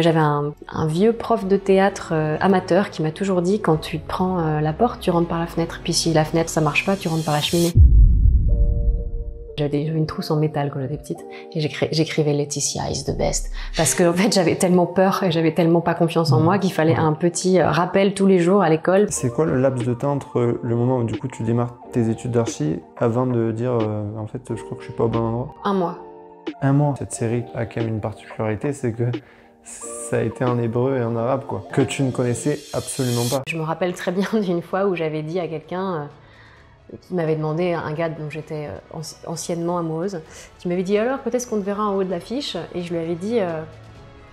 J'avais un, vieux prof de théâtre euh, amateur qui m'a toujours dit quand tu prends euh, la porte, tu rentres par la fenêtre, puis si la fenêtre ça marche pas, tu rentres par la cheminée. J'avais une trousse en métal quand j'étais petite et j'écrivais Laetitia is the best parce que fait j'avais tellement peur et j'avais tellement pas confiance en mmh. moi qu'il fallait mmh. un petit euh, rappel tous les jours à l'école. C'est quoi le laps de temps entre le moment où du coup tu démarres tes études d'archi avant de dire en fait je crois que je suis pas au bon endroit Un mois. Un mois. Cette série a quand même une particularité, c'est que ça a été en hébreu et en arabe, quoi, que tu ne connaissais absolument pas. Je me rappelle très bien d'une fois où j'avais dit à quelqu'un euh, qui m'avait demandé, un gars dont j'étais euh, anciennement amoureuse, qui m'avait dit alors peut-être qu'on te verra en haut de l'affiche, et je lui avais dit euh,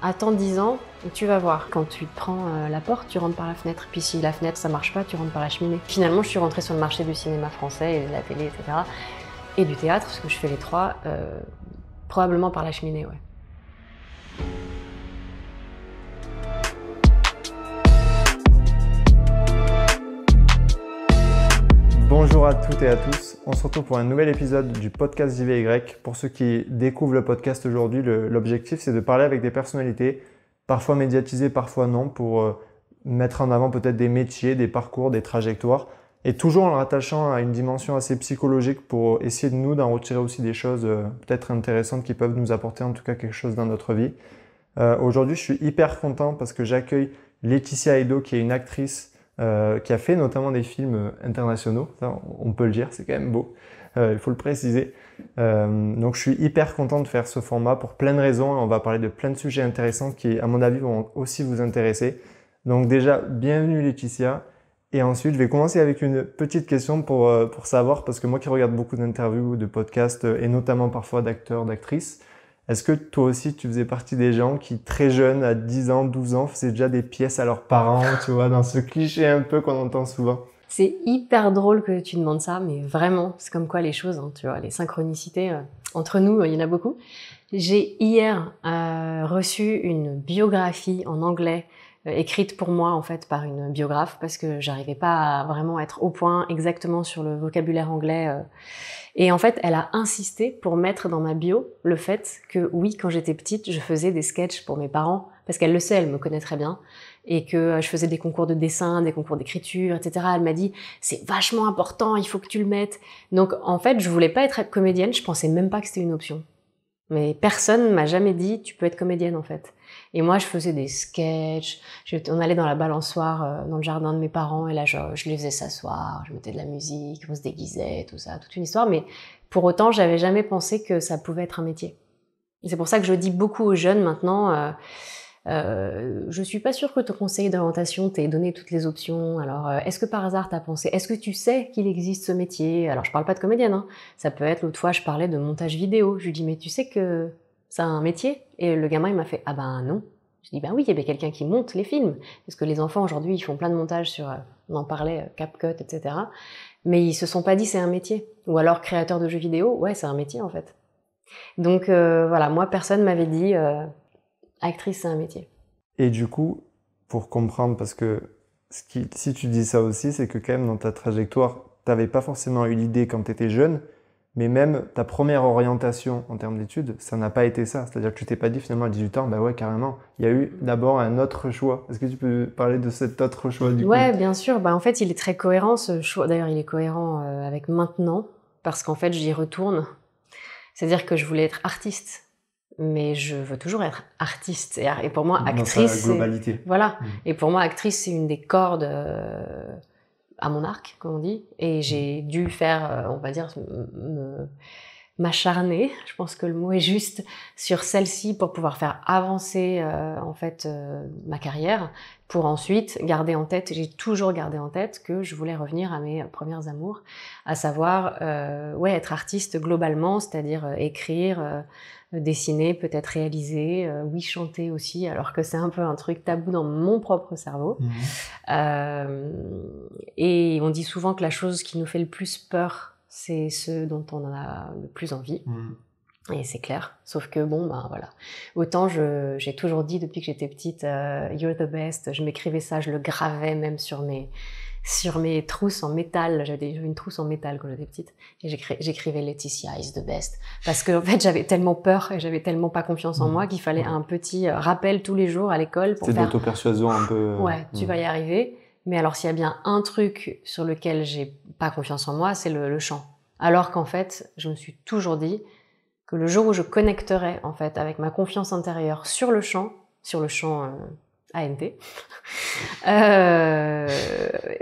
attends 10 ans et tu vas voir. Quand tu prends la porte, tu rentres par la fenêtre, puis si la fenêtre ça marche pas, tu rentres par la cheminée. Finalement, je suis rentrée sur le marché du cinéma français et de la télé, etc. Et du théâtre, parce que je fais les trois, probablement par la cheminée, ouais. Bonjour à toutes et à tous. On se retrouve pour un nouvel épisode du podcast JVY. Pour ceux qui découvrent le podcast aujourd'hui, l'objectif c'est de parler avec des personnalités, parfois médiatisées, parfois non, pour euh, mettre en avant peut-être des métiers, des parcours, des trajectoires, et toujours en le rattachant à une dimension assez psychologique pour essayer de nous d'en retirer aussi des choses euh, peut-être intéressantes qui peuvent nous apporter en tout cas quelque chose dans notre vie. Euh, aujourd'hui, je suis hyper content parce que j'accueille Laetitia Edo qui est une actrice euh, qui a fait notamment des films internationaux. on peut le dire, c'est quand même beau. Euh, il faut le préciser. Euh, donc je suis hyper content de faire ce format pour plein de raisons. On va parler de plein de sujets intéressants qui, à mon avis, vont aussi vous intéresser. Donc déjà, bienvenue Laetitia. Et ensuite, je vais commencer avec une petite question pour, pour savoir, parce que moi qui regarde beaucoup d'interviews, de podcasts, et notamment parfois d'acteurs, d'actrices, est-ce que toi aussi, tu faisais partie des gens qui, très jeunes, à 10 ans, 12 ans, faisaient déjà des pièces à leurs parents, tu vois, dans ce cliché un peu qu'on entend souvent C'est hyper drôle que tu demandes ça, mais vraiment, c'est comme quoi les choses, hein, tu vois, les synchronicités, euh, entre nous, euh, il y en a beaucoup. J'ai hier euh, reçu une biographie en anglais euh, écrite pour moi en fait par une biographe parce que j'arrivais pas à vraiment être au point exactement sur le vocabulaire anglais. Euh. Et en fait, elle a insisté pour mettre dans ma bio le fait que oui, quand j'étais petite, je faisais des sketchs pour mes parents parce qu'elle le sait, elle me connaît très bien et que euh, je faisais des concours de dessin, des concours d'écriture, etc. Elle m'a dit c'est vachement important, il faut que tu le mettes. Donc en fait, je voulais pas être comédienne, je pensais même pas que c'était une option. Mais personne m'a jamais dit tu peux être comédienne en fait. Et moi, je faisais des sketchs. on allait dans la balançoire, euh, dans le jardin de mes parents, et là, je, les faisais s'asseoir, je mettais de la musique, on se déguisait, tout ça, toute une histoire. Mais pour autant, j'avais jamais pensé que ça pouvait être un métier. C'est pour ça que je dis beaucoup aux jeunes maintenant. Euh, je euh, je suis pas sûre que ton conseil d'orientation t'ait donné toutes les options. Alors, euh, est-ce que par hasard t'as pensé, est-ce que tu sais qu'il existe ce métier Alors, je parle pas de comédienne. Hein. Ça peut être l'autre fois, je parlais de montage vidéo. Je lui dis, mais tu sais que c'est un métier Et le gamin, il m'a fait, ah ben non. Je dis, ben oui, il y avait quelqu'un qui monte les films. Parce que les enfants, aujourd'hui, ils font plein de montages sur, euh, on en parlait, CapCut, etc. Mais ils se sont pas dit, c'est un métier. Ou alors, créateur de jeux vidéo, ouais, c'est un métier, en fait. Donc, voilà, moi, personne m'avait dit, actrice, c'est un métier. Et du coup, pour comprendre, parce que ce si tu dis ça aussi, c'est que quand même dans ta trajectoire, tu n'avais pas forcément eu l'idée quand tu étais jeune, mais même ta première orientation en termes d'études, ça n'a pas été ça. C'est-à-dire que tu t'es pas dit finalement à 18 ans, bah ouais, carrément, il y a eu d'abord un autre choix. Est-ce que tu peux parler de cet autre choix du Ouais, bien sûr. Bah, en fait, il est très cohérent ce choix. D'ailleurs, il est cohérent euh, avec maintenant, parce qu'en fait, j'y retourne. C'est-à-dire que je voulais être artiste mais je veux toujours être artiste. Et pour moi, actrice. Voilà. Mm. Et pour moi, actrice, c'est une des cordes euh, à mon arc, comme on dit. Et j'ai dû faire, euh, on va dire, me, m'acharner, je pense que le mot est juste, sur celle-ci pour pouvoir faire avancer euh, en fait euh, ma carrière, pour ensuite garder en tête, j'ai toujours gardé en tête que je voulais revenir à mes premières amours, à savoir euh, ouais être artiste globalement, c'est-à-dire écrire, dessiner, peut-être réaliser, oui chanter aussi, alors que c'est un peu un truc tabou dans mon propre cerveau. Mmh. et on dit souvent que la chose qui nous fait le plus peur c'est ce dont on a le plus envie. Mm. Et c'est clair. Sauf que bon, ben voilà. Autant j'ai toujours dit depuis que j'étais petite, euh, you're the best. Je m'écrivais ça, je le gravais même sur mes sur mes trousses en métal. J'avais une trousse en métal quand j'étais petite. Et j'écrivais Laetitia is the best. Parce que, en fait, j'avais tellement peur et j'avais tellement pas confiance en mm. moi qu'il fallait un petit euh, rappel tous les jours à l'école pour faire... persuasion un peu... Euh, ouais, tu mm. vas y arriver. Mais alors s'il y a bien un truc sur lequel j'ai pas confiance en moi, c'est le, chant. Alors qu'en fait, je me suis toujours dit que le jour où je connecterai en fait avec ma confiance intérieure sur le chant, sur le chant euh, AMT, euh,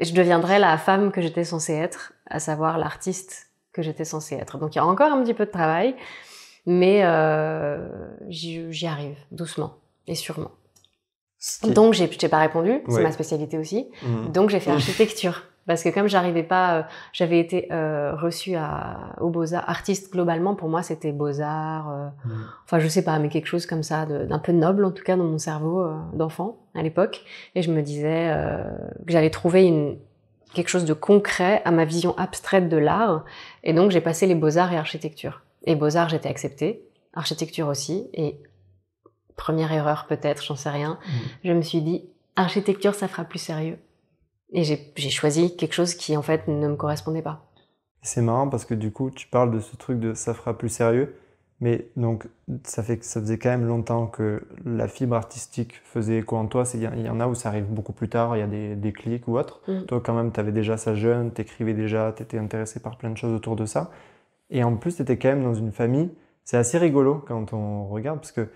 je deviendrai la femme que j'étais censée être, à savoir l'artiste que j'étais censée être. Donc il y a encore un petit peu de travail, mais euh, j'y arrive doucement et sûrement. Donc j'ai, je pas répondu, c'est ma spécialité aussi. Mmh. Donc j'ai fait mmh. architecture parce que comme j'arrivais pas, euh, j'avais été euh, reçue à, aux Beaux Arts, artiste globalement. Pour moi c'était Beaux Arts, euh, mmh. enfin je sais pas, mais quelque chose comme ça, d'un peu noble en tout cas dans mon cerveau d'enfant à l'époque. Et je me disais que j'allais trouver quelque chose de concret à ma vision abstraite de l'art. Et donc j'ai passé les Beaux Arts et architecture. Et Beaux Arts j'étais acceptée, architecture aussi, et première erreur peut-être, j'en sais rien, mm. je me suis dit architecture, ça fera plus sérieux. Et j'ai choisi quelque chose qui en fait ne me correspondait pas. C'est marrant parce que du coup, tu parles de ce truc de ça fera plus sérieux, mais donc ça fait ça faisait quand même longtemps que la fibre artistique faisait écho en toi. Il y, en a où ça arrive beaucoup plus tard, il y a des, clics ou autre. Mm. Toi, quand même, tu avais déjà ça jeune, t'écrivais déjà, t'étais intéressé par plein de choses autour de ça. Et en plus, t'étais quand même dans une famille. C'est assez rigolo quand on regarde parce que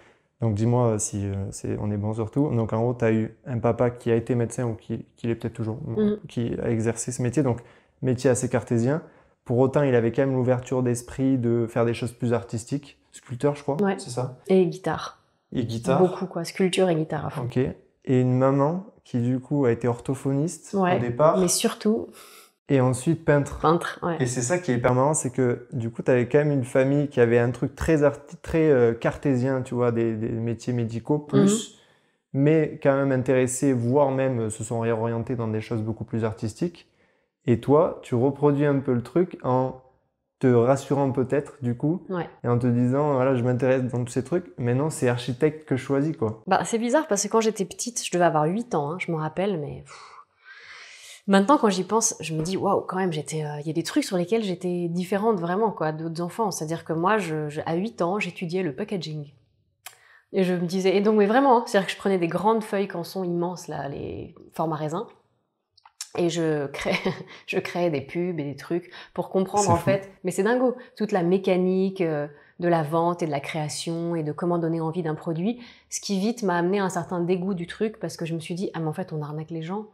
donc dis-moi euh, si euh, on est bon sur tout. Donc en gros, tu as eu un papa qui a été médecin ou qui, l'est peut-être toujours, mhm. qui a exercé ce métier, donc métier assez cartésien. Pour autant, il avait quand même l'ouverture d'esprit de faire des choses plus artistiques. Sculpteur, je crois, c'est ça Et guitare. Et guitare Beaucoup, quoi. Sculpture et guitare à Ok. Et une maman qui, du coup, a été orthophoniste au départ. Mais surtout, et ensuite peintre. Peintre, ouais. Et c'est ça qui est permanent c'est que du coup, tu avais quand même une famille qui avait un truc très, très euh, cartésien, tu vois, des, métiers médicaux, plus, mhm. mais quand même intéressés, voire même euh, se sont réorientés dans des choses beaucoup plus artistiques. Et toi, tu reproduis un peu le truc en te rassurant peut-être du coup et en te disant voilà je m'intéresse dans tous ces trucs mais non c'est architecte que je choisis quoi. Bah c'est bizarre parce que quand j'étais petite je devais avoir 8 ans hein, je me rappelle mais Maintenant, quand j'y pense, je me dis waouh, quand même, j'étais, euh, il y a des trucs sur lesquels j'étais différente vraiment quoi d'autres enfants. C'est-à-dire que moi, à 8 ans, j'étudiais le packaging. Et je me disais, et donc, mais vraiment, hein, c'est-à-dire que je prenais des grandes feuilles sont immenses, là, les à raisins, et je crée, je créais des pubs et des trucs pour comprendre en fait. Mais c'est dingo, toute la mécanique, euh, de la vente et de la création et de comment donner envie d'un produit, ce qui vite m'a amené à un certain dégoût du truc parce que je me suis dit ah mais en fait on arnaque les gens,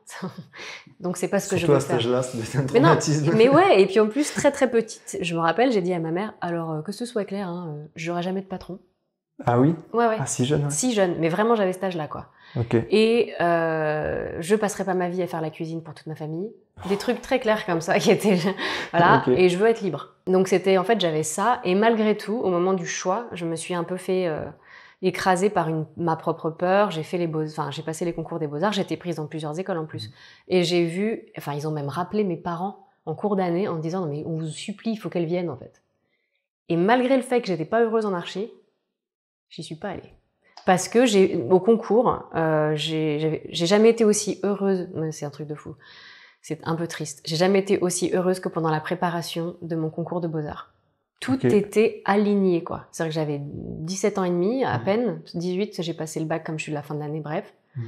donc c'est pas ce que je veux faire. là c'est un Mais, non, mais, ouais, et puis en plus très très petite, je me rappelle, j'ai dit à ma mère alors euh, que ce soit clair, hein, euh, j'aurai jamais de patron. Ah oui Ouais, ouais. Ah, si jeune Si jeune, mais vraiment j'avais cet âge-là, quoi. Ok. Et euh, je passerai pas ma vie à faire la cuisine pour toute ma famille. Des trucs très clairs comme ça qui étaient. voilà, et je veux être libre. Donc c'était, en fait, j'avais ça, et malgré tout, au moment du choix, je me suis un peu fait. Euh, écraser par une, ma propre peur. J'ai fait les beaux, enfin, j'ai passé les concours des beaux arts. J'étais prise dans plusieurs écoles en plus. Mhm. Et j'ai vu, enfin, ils ont même rappelé mes parents en cours d'année en disant, non mais on vous supplie, il faut qu'elles viennent, en fait. Et malgré le fait que j'étais pas heureuse en archi, j'y suis pas allée. Parce que au concours, euh, j'ai jamais été aussi heureuse. C'est un truc de fou. C'est un peu triste. J'ai jamais été aussi heureuse que pendant la préparation de mon concours de beaux-arts. Tout était aligné, quoi. C'est-à-dire que j'avais 17 ans et demi, à mhm. peine, 18, j'ai passé le bac comme je suis de la fin de l'année, bref. Mhm.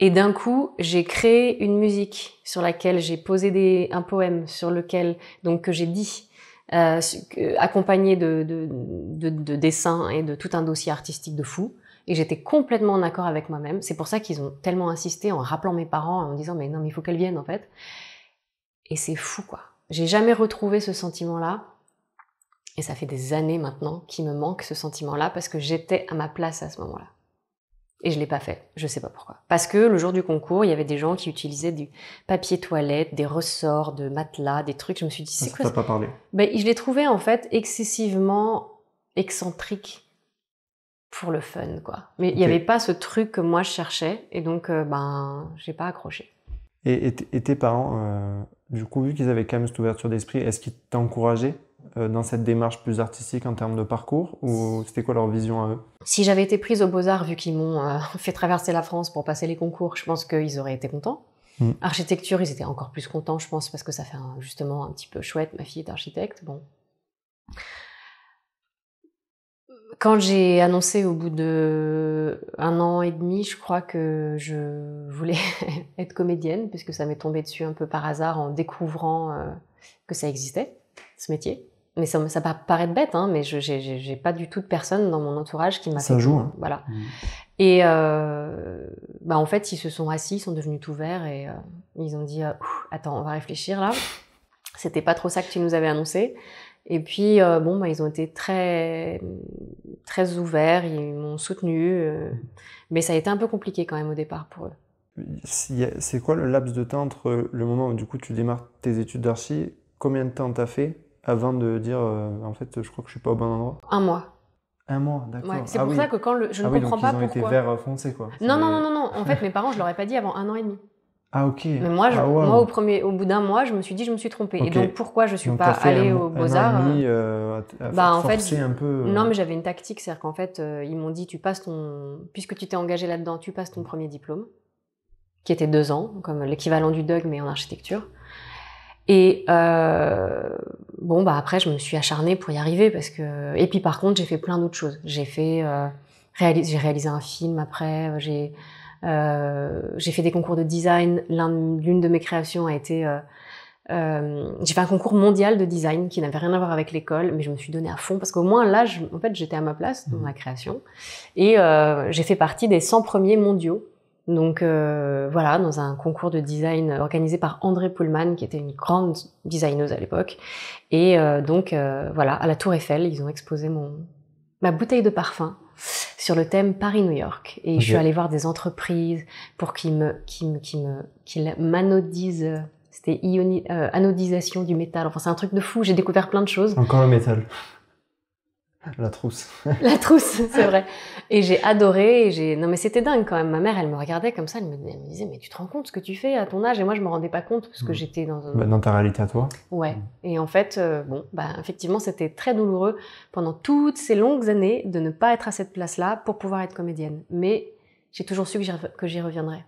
Et d'un coup, j'ai créé une musique sur laquelle j'ai posé un poème sur lequel, donc, que j'ai dit, euh, accompagné de, dessins et de tout un dossier artistique de fou. Et j'étais complètement en accord avec moi-même. C'est pour ça qu'ils ont tellement insisté en rappelant mes parents, en disant mais non, mais il faut qu'elle vienne en fait. Et c'est fou quoi. J'ai jamais retrouvé ce sentiment-là. Et ça fait des années maintenant qu'il me manque ce sentiment-là parce que j'étais à ma place à ce moment-là. Et je l'ai pas fait. Je sais pas pourquoi. Parce que le jour du concours, il y avait des gens qui utilisaient du papier toilette, des ressorts, de matelas, des trucs. Je me suis dit, c'est quoi ça pas parlé. Ben, je l'ai trouvé en fait excessivement excentrique pour le fun, quoi. Mais il n'y avait pas ce truc que moi je cherchais, et donc euh, ben j'ai pas accroché. Et, tes parents, euh, du coup, vu qu'ils avaient quand même cette ouverture d'esprit, est-ce qu'ils encouragé euh, dans cette démarche plus artistique en termes de parcours ou c'était quoi leur vision à eux Si j'avais été prise aux beaux-arts, vu qu'ils m'ont euh, fait traverser la France pour passer les concours, je pense qu'ils auraient été contents. Mm. Architecture, ils étaient encore plus contents, je pense, parce que ça fait justement un petit peu chouette, ma fille est architecte. Bon. Quand j'ai annoncé au bout de un an et demi, je crois que je voulais être comédienne, puisque ça m'est tombé dessus un peu par hasard en découvrant euh, que ça existait, ce métier mais ça, ça va paraître bête, hein, mais je n'ai pas du tout de personne dans mon entourage qui m'a fait. Ça joue. Hein. Voilà. Mm. Et euh, bah en fait, ils se sont assis, ils sont devenus tout verts et euh, ils ont dit euh, attends, on va réfléchir là. C'était pas trop ça que tu nous avais annoncé. Et puis bon, bah, ils ont été très très ouverts, ils m'ont soutenu, mais ça a été un peu compliqué quand même au départ pour eux. C'est quoi le laps de temps entre le moment où du coup tu démarres tes études d'archi, combien de temps t'as fait avant de dire euh, en fait, je crois que je suis pas au bon endroit Un mois. Un mois, d'accord. c'est ah pour ça que quand je ah ne ah oui, donc ils ont été vert euh, foncé, quoi. Non, non, non, non, non. En fait, mes parents, je leur ai pas dit avant un an et demi. Ah ok. Mais moi, ah, moi au premier, au bout d'un mois, je me suis dit, je me suis trompée. Et donc pourquoi je suis pas allée au Beaux Arts euh, bah, en fait, un peu. Non, mais j'avais une tactique, c'est-à-dire qu'en fait, ils m'ont dit, tu passes ton, puisque tu t'es engagé là-dedans, tu passes ton premier diplôme, qui était deux ans, comme l'équivalent du DUG mais en architecture. Et euh, bon, bah après, je me suis acharnée pour y arriver parce que. Et puis par contre, j'ai fait plein d'autres choses. J'ai fait, euh, j'ai réalisé un film après. Euh, j'ai j'ai fait des concours de design. L'une de mes créations a été. j'ai fait un concours mondial de design qui n'avait rien à voir avec l'école, mais je me suis donnée à fond parce qu'au moins là, en fait, j'étais à ma place dans ma mmh. création. Et j'ai fait partie des 100 premiers mondiaux donc euh, voilà, dans un concours de design organisé par André Pullman, qui était une grande designeuse à l'époque. Et euh, donc euh, voilà, à la Tour Eiffel, ils ont exposé mon ma bouteille de parfum sur le thème Paris-New York. Et je suis allée voir des entreprises pour qu'ils me, qu me, me m'anodisent. C'était euh, anodisation du métal. Enfin, c'est un truc de fou. J'ai découvert plein de choses. Encore le métal. La trousse. La trousse, c'est vrai. Et j'ai adoré. Et j'ai... Non, mais c'était dingue quand même. Ma mère, elle me regardait comme ça. Elle me, disait, mais tu te rends compte ce que tu fais à ton âge Et moi, je me rendais pas compte parce que mm. j'étais dans. Bah, dans ta réalité à toi. Ouais. Mm. Et en fait, euh, bon, bah, effectivement, c'était très douloureux pendant toutes ces longues années de ne pas être à cette place-là pour pouvoir être comédienne. Mais j'ai toujours su que j'y, reviendrais.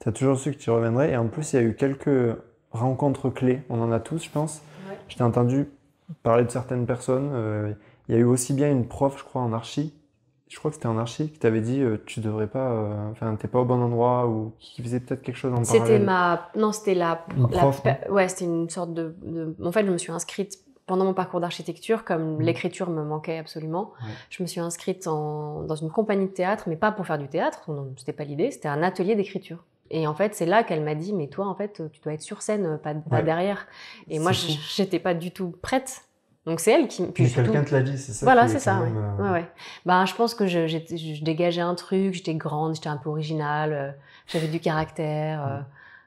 Tu as toujours su que tu reviendrais. Et en plus, il y a eu quelques rencontres clés. On en a tous, je pense. Je t'ai entendu parler de certaines personnes. Euh, il y a eu aussi bien une prof, je crois, en archi, je crois que c'était en archi, qui t'avait dit euh, tu devrais pas, euh, enfin, t'es pas au bon endroit ou qui faisait peut-être quelque chose en parallèle. C'était ma, non, c'était la, ouais, c'était une sorte de, en fait, je me suis inscrite pendant mon parcours d'architecture, comme mmh. l'écriture me manquait absolument, je me suis inscrite en, dans une compagnie de théâtre, mais pas pour faire du théâtre, c'était pas l'idée, c'était un atelier d'écriture. Et en fait, c'est là qu'elle m'a dit, mais toi, en fait, tu dois être sur scène, pas, derrière. Et moi, j'étais pas du tout prête donc c'est elle qui. Puis Mais quelqu'un te l'a dit, c'est ça. Voilà, c'est ça. Euh, ouais. Ouais, bah, je pense que je, dégageais un truc. J'étais grande, j'étais un peu originale, euh, j'avais du caractère. Euh.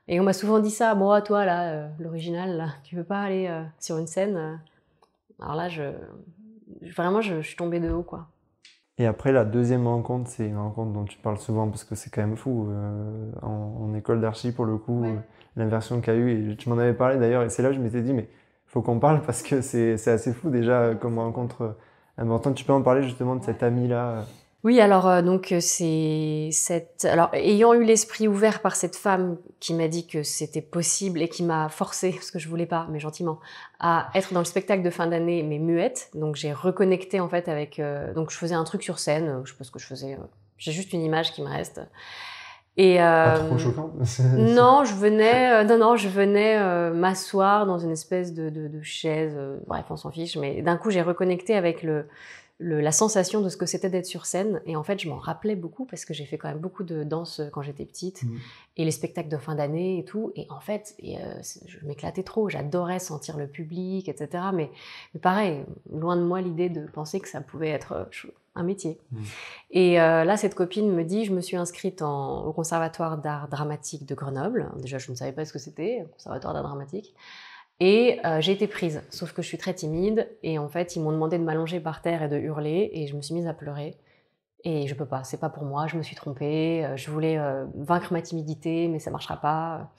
et on m'a souvent dit ça. Bon, toi là, l'original, tu tu veux pas aller sur une scène Alors là, je vraiment, je, suis tombée de haut, quoi. Et après, la deuxième rencontre, c'est une rencontre dont tu parles souvent parce que c'est quand même fou. En, école d'archi, pour le coup, l'inversion qu'il y a eu, et tu m'en avais parlé d'ailleurs, et c'est là que je m'étais dit, mais faut qu'on parle parce que c'est assez fou déjà euh, comme rencontre euh, importante. Tu peux en parler justement de cet amie là euh oui, alors donc c'est cette alors ayant eu l'esprit ouvert par cette femme qui m'a dit que c'était possible et qui m'a forcé parce que je voulais pas mais gentiment à être dans le spectacle de fin d'année mais muette. Donc j'ai reconnecté en fait avec donc je faisais un truc sur scène, je sais pas ce que je faisais, j'ai juste une image qui me reste. Et euh, pas trop choquant. non, je venais, euh, non, non, je venais euh, m'asseoir dans une espèce de, de, de chaise. bref, on s'en fiche. Mais d'un coup, j'ai reconnecté avec le la sensation de ce que c'était d'être sur scène. Et en fait, je m'en rappelais beaucoup parce que j'ai fait quand même beaucoup de danse euh, quand j'étais petite mmh. et les spectacles de fin d'année et tout. Et en fait, euh, je m'éclatais trop. J'adorais sentir le public, etc. Mais, pareil, loin de moi l'idée de penser que ça pouvait être euh, un métier. Mmh. Et là, cette copine me dit, je me suis inscrite au Conservatoire d'art dramatique de Grenoble. Déjà, je ne savais pas ce que c'était, Conservatoire d'art dramatique. Et euh, j'ai été prise, sauf que je suis très timide. Et en fait, ils m'ont demandé de m'allonger par terre et de hurler. Et je me suis mise à pleurer. Et je peux pas, c'est pas pour moi, je me suis trompée. Euh, je voulais euh, vaincre ma timidité, mais ça marchera pas.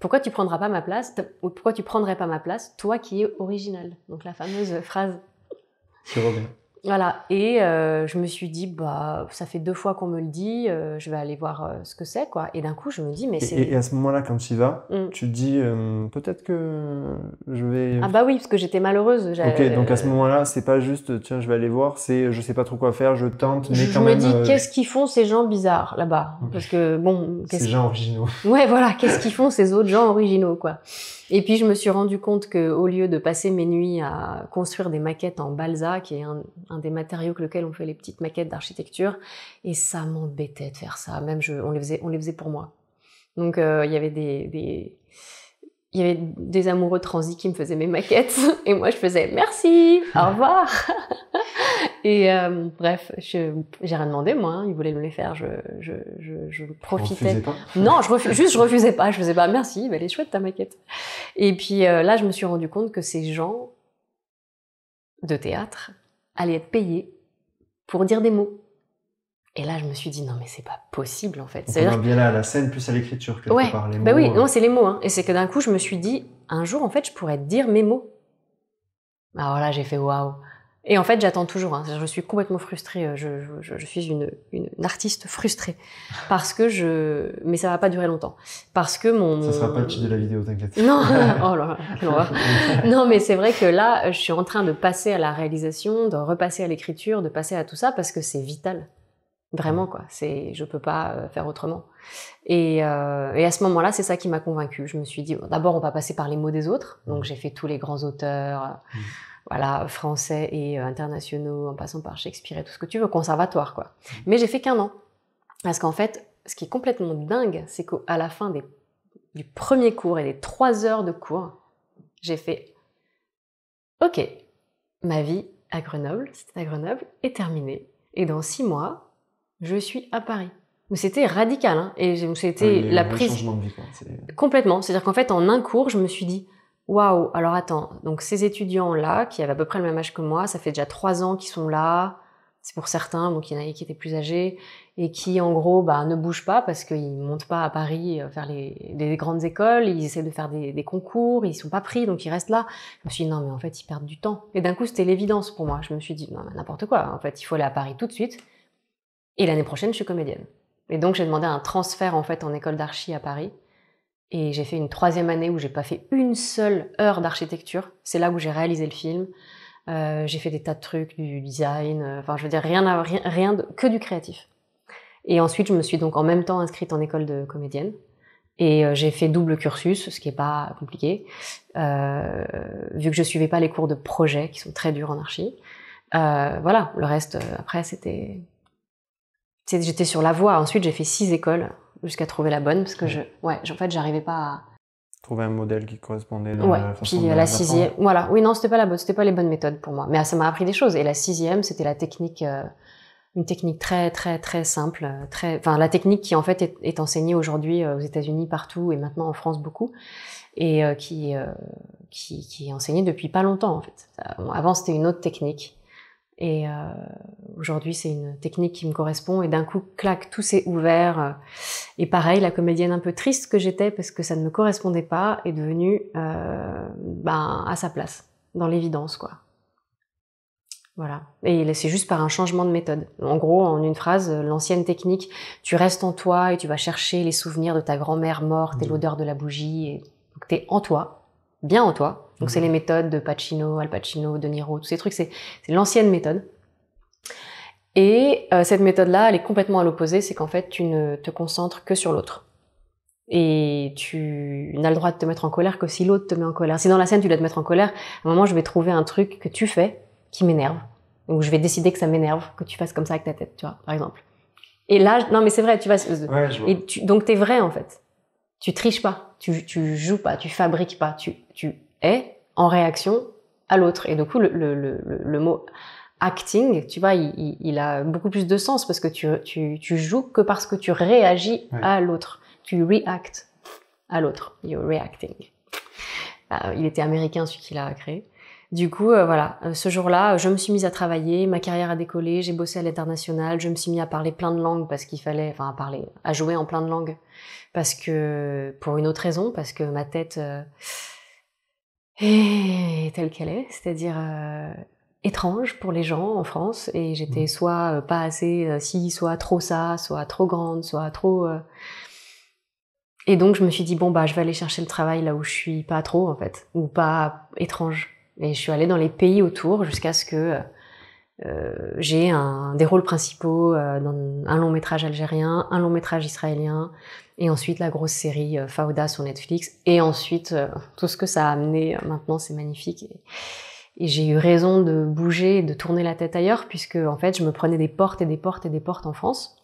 Pourquoi tu prendras pas ma place Ou pourquoi tu prendrais pas ma place, toi qui es original Donc la fameuse phrase. C'est Robin. Voilà, et euh, je me suis dit, bah, ça fait deux fois qu'on me le dit, euh, je vais aller voir euh, ce que c'est, quoi. Et d'un coup, je me dis, mais c'est... Et, à ce moment-là, quand tu y vas, mm. tu te dis, peut-être que je vais... Ah bah oui, parce que j'étais malheureuse. Ok, donc à ce moment-là, c'est pas juste, tiens, je vais aller voir, c'est, je sais pas trop quoi faire, je tente, mais quand même... Je me dis, qu'est-ce qu'ils font ces gens bizarres, là-bas mm. Parce que, bon... quest -ce ces gens originaux. Ouais, voilà, qu'est-ce qu'ils font ces autres gens originaux, quoi et puis je me suis rendu compte que au lieu de passer mes nuits à construire des maquettes en balsa, qui est un, des matériaux avec lequel on fait les petites maquettes d'architecture, et ça m'embêtait de faire ça. Même je, on les faisait, on les faisait pour moi. Donc euh, il y avait des, il y avait des amoureux transis qui me faisaient mes maquettes et moi je faisais merci, au revoir. et euh, bref, j'ai rien demandé moi, hein. ils voulaient me les faire, je, je, je, je profitais. Pas. Non, je juste je refusais pas, je faisais pas merci, elle est chouette ta maquette. Et puis euh, là, je me suis rendu compte que ces gens de théâtre allait être payé pour dire des mots. Et là, je me suis dit, non, mais c'est pas possible, en fait. On bien là la scène plus à l'écriture, que ouais. parler les mots. Bah oui, euh. non, c'est les mots. Hein. Et c'est que d'un coup, je me suis dit, un jour, en fait, je pourrais dire mes mots. Alors là, j'ai fait waouh. Et en fait, j'attends toujours. Hein. Je suis complètement frustrée. Euh, je, je, je suis une, une, artiste frustrée parce que je. Mais ça va pas durer longtemps parce que mon. Ça sera pas le titre de la vidéo, t'inquiète. Non. Oh non, mais c'est vrai que là, je suis en train de passer à la réalisation, de repasser à l'écriture, de passer à tout ça parce que c'est vital. Vraiment quoi. C'est. Je peux pas euh, faire autrement. Et, euh, et à ce moment-là, c'est ça qui m'a convaincue. Je me suis dit, d'abord, on va passer par les mots des autres. Donc, j'ai fait tous les grands auteurs. Euh, mm voilà, français et euh, internationaux, en passant par Shakespeare et tout ce que tu veux, conservatoire quoi. Mmh. Mais j'ai fait qu'un an. Parce qu'en fait, ce qui est complètement dingue, c'est qu'à la fin du premier cours et des trois heures de cours, j'ai fait Ok, ma vie à Grenoble, c'était à Grenoble, est terminée. Et dans six mois, je suis à Paris. c'était radical, hein, et c'était ah la prise. De vie, Complètement. C'est-à-dire qu'en fait, en un cours, je me suis dit waouh, alors attends, donc ces étudiants-là, qui avaient à peu près le même âge que moi, ça fait déjà trois ans qu'ils sont là, c'est pour certains, donc il y en a qui étaient plus âgés, et qui en gros bah, ne bougent pas parce qu'ils ne montent pas à Paris euh, faire les, grandes écoles, ils essaient de faire des, concours, ils ne sont pas pris, donc ils restent là. Je me suis dit, non mais en fait ils perdent du temps. Et d'un coup c'était l'évidence pour moi, je me suis dit, non mais n'importe quoi, en fait il faut aller à Paris tout de suite, et l'année prochaine je suis comédienne. Et donc j'ai demandé un transfert en fait en école d'archi à Paris. Et j'ai fait une troisième année où j'ai pas fait une seule heure d'architecture. C'est là où j'ai réalisé le film. Euh, j'ai fait des tas de trucs, du design, euh, enfin je veux dire rien, rien, que du créatif. Et ensuite je me suis donc en même temps inscrite en école de comédienne. Et euh, j'ai fait double cursus, ce qui est pas compliqué, vu que je suivais pas les cours de projet qui sont très durs en archi. voilà, le reste après c'était, j'étais sur la voie. Ensuite j'ai fait six écoles jusqu'à trouver la bonne parce que je, ouais, en fait, j'arrivais pas à trouver un modèle qui correspondait. Dans La la sixième, voilà. Oui, non, c'était pas la bonne, c'était pas les bonnes méthodes pour moi. Mais ah, ça m'a appris des choses. Et la sixième, c'était la technique, euh, une technique très très très simple, euh, très, enfin la technique qui en fait est, enseignée aujourd'hui euh, aux États-Unis partout et maintenant en France beaucoup et qui, qui, qui est enseignée depuis pas longtemps en fait. Avant, c'était une autre technique et euh, aujourd'hui, c'est une technique qui me correspond. Et d'un coup, clac, tout s'est ouvert. Euh. Et pareil, la comédienne un peu triste que j'étais parce que ça ne me correspondait pas est devenue euh, ben, à sa place, dans l'évidence, quoi. Voilà. Et c'est juste par un changement de méthode. En gros, en une phrase, l'ancienne technique, tu restes en toi et tu vas chercher les souvenirs de ta grand-mère morte et mmh. l'odeur de la bougie. Et... Donc es en toi, bien en toi. Donc c'est mhm. les méthodes de Pacino, Al Pacino, De Niro, tous ces trucs, c'est l'ancienne méthode. Et euh, cette méthode-là, elle est complètement à l'opposé, c'est qu'en fait, tu ne te concentres que sur l'autre. Et tu n'as le droit de te mettre en colère que si l'autre te met en colère. Si dans la scène, tu dois te mettre en colère, à un moment, je vais trouver un truc que tu fais qui m'énerve. Donc je vais décider que ça m'énerve, que tu fasses comme ça avec ta tête, tu vois, par exemple. Et là, non, mais c'est vrai, tu vas. Et tu, donc, t'es vrai, en fait. Tu triches pas, tu joues pas, tu fabriques pas, tu tu es en réaction à l'autre. Et du coup, le, le, le, mot acting, tu vois, il, a beaucoup plus de sens parce que tu, tu, tu joues que parce que tu réagis à l'autre. Tu react à l'autre. You're reacting. Euh, il était américain, celui qui l'a créé. Du coup, euh, voilà, euh, ce jour-là, je me suis mise à travailler, ma carrière a décollé, j'ai bossé à l'international, je me suis mise à parler plein de langues parce qu'il fallait, enfin à parler, à jouer en plein de langues parce que pour une autre raison, parce que ma tête et telle qu'elle est, c'est-à-dire euh, étrange pour les gens en France. Et j'étais mm. soit euh, pas assez euh, si, soit trop ça, soit trop grande, soit trop. Et donc je me suis dit bon bah je vais aller chercher le travail là où je suis pas trop en fait, ou pas étrange. Et je suis allée dans les pays autour jusqu'à ce que euh, j'ai un, des rôles principaux euh, dans un long métrage algérien, un long métrage israélien, et ensuite la grosse série euh, Fauda sur Netflix, et ensuite tout ce que ça a amené maintenant, c'est magnifique. Et, j'ai eu raison de bouger, de tourner la tête ailleurs, puisque en fait je me prenais des portes et des portes et des portes en France,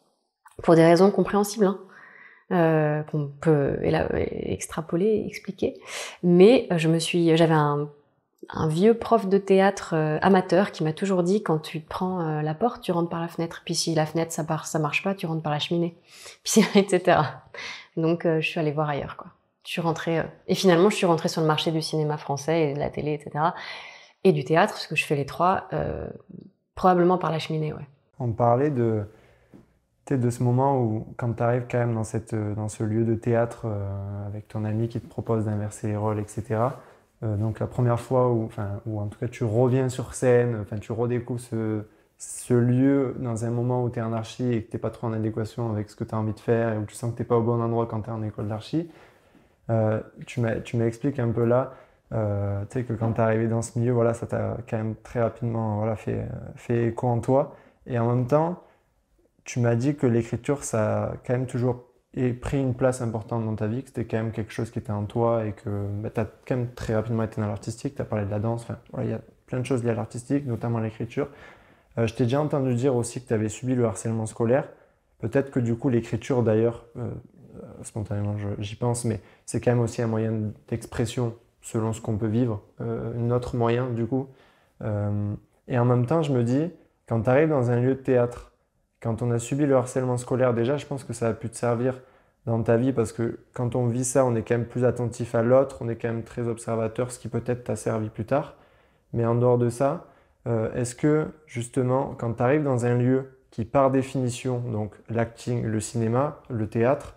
pour des raisons compréhensibles. Hein, qu'on peut extrapoler, expliquer. Mais je me suis, j'avais un un vieux prof de théâtre euh, amateur qui m'a toujours dit quand tu prends euh, la porte, tu rentres par la fenêtre. Puis si la fenêtre ça part, ça marche pas, tu rentres par la cheminée. Puis etc. Donc euh, je suis allée voir ailleurs quoi. Je et finalement je suis rentrée sur le marché du cinéma français et de la télé etc. Et du théâtre parce que je fais les trois probablement par la cheminée ouais. On parlait de de ce moment où, quand tu arrives quand même dans, ce lieu de théâtre avec ton ami qui te propose d'inverser les rôles, etc., euh, donc la première fois où, enfin, où en tout cas tu reviens sur scène, enfin, tu redécouvres ce, lieu dans un moment où tu es en archi et que tu n'es pas trop en adéquation avec ce que tu as envie de faire et où tu sens que tu n'es pas au bon endroit quand tu es en école d'archi, euh, tu m'expliques un peu là euh, tu sais que quand tu es arrivé dans ce milieu, voilà, ça t'a quand même très rapidement voilà, fait, fait écho en toi. Et en même temps, tu m'as dit que l'écriture, ça a quand même toujours et pris une place importante dans ta vie, que c'était quand même quelque chose qui était en toi et que bah, tu as quand même très rapidement été dans l'artistique, tu as parlé de la danse, il y a plein de choses liées à l'artistique, notamment l'écriture. Euh, je t'ai déjà entendu dire aussi que tu avais subi le harcèlement scolaire. Peut-être que du coup l'écriture d'ailleurs, euh, euh, spontanément j'y pense, mais c'est quand même aussi un moyen d'expression selon ce qu'on peut vivre, un autre moyen du coup. et en même temps je me dis, quand tu arrives dans un lieu de théâtre, quand on a subi le harcèlement scolaire, déjà, je pense que ça a pu te servir dans ta vie parce que quand on vit ça, on est quand même plus attentif à l'autre, on est quand même très observateur, ce qui peut-être t'a servi plus tard. Mais en dehors de ça, euh, est-ce que justement, quand tu arrives dans un lieu qui, par définition, donc l'acting, le cinéma, le théâtre,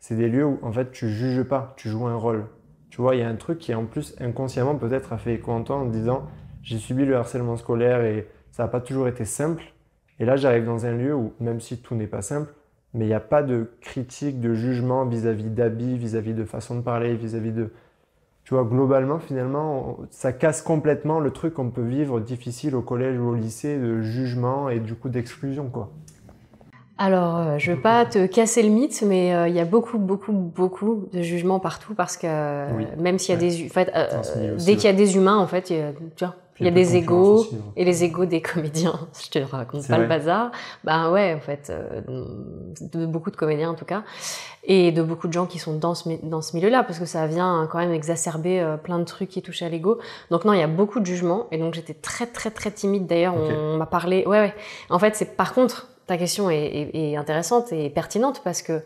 c'est des lieux où en fait tu juges pas, tu joues un rôle. Tu vois, il y a un truc qui en plus inconsciemment peut-être a fait écho en en disant j'ai subi le harcèlement scolaire et ça n'a pas toujours été simple. Et là, j'arrive dans un lieu où, même si tout n'est pas simple, mais il n'y a pas de critique, de jugement vis-à-vis d'habits, vis-à-vis de façon de parler, vis-à-vis de... Tu vois, globalement, finalement, ça casse complètement le truc qu'on peut vivre difficile au collège ou au lycée de jugement et du coup d'exclusion, quoi. Alors, euh, je veux pas te casser le mythe, mais euh, il y a beaucoup, beaucoup, beaucoup de jugements partout parce que même s'il y a des, en fait, euh, dès qu'il y a des humains, en fait, tu vois... Il y a des égaux hein. et les égaux des comédiens. Je te raconte pas le bazar. Ben ouais, en fait, euh, de beaucoup de comédiens en tout cas, et de beaucoup de gens qui sont dans ce, dans ce milieu-là, parce que ça vient euh, quand même exacerber euh, plein de trucs qui touchent à l'ego. Donc non, il y a beaucoup de jugements, et donc j'étais très très très timide. D'ailleurs, on, m'a parlé. Ouais ouais. En fait, c'est par contre, ta question est intéressante et pertinente parce que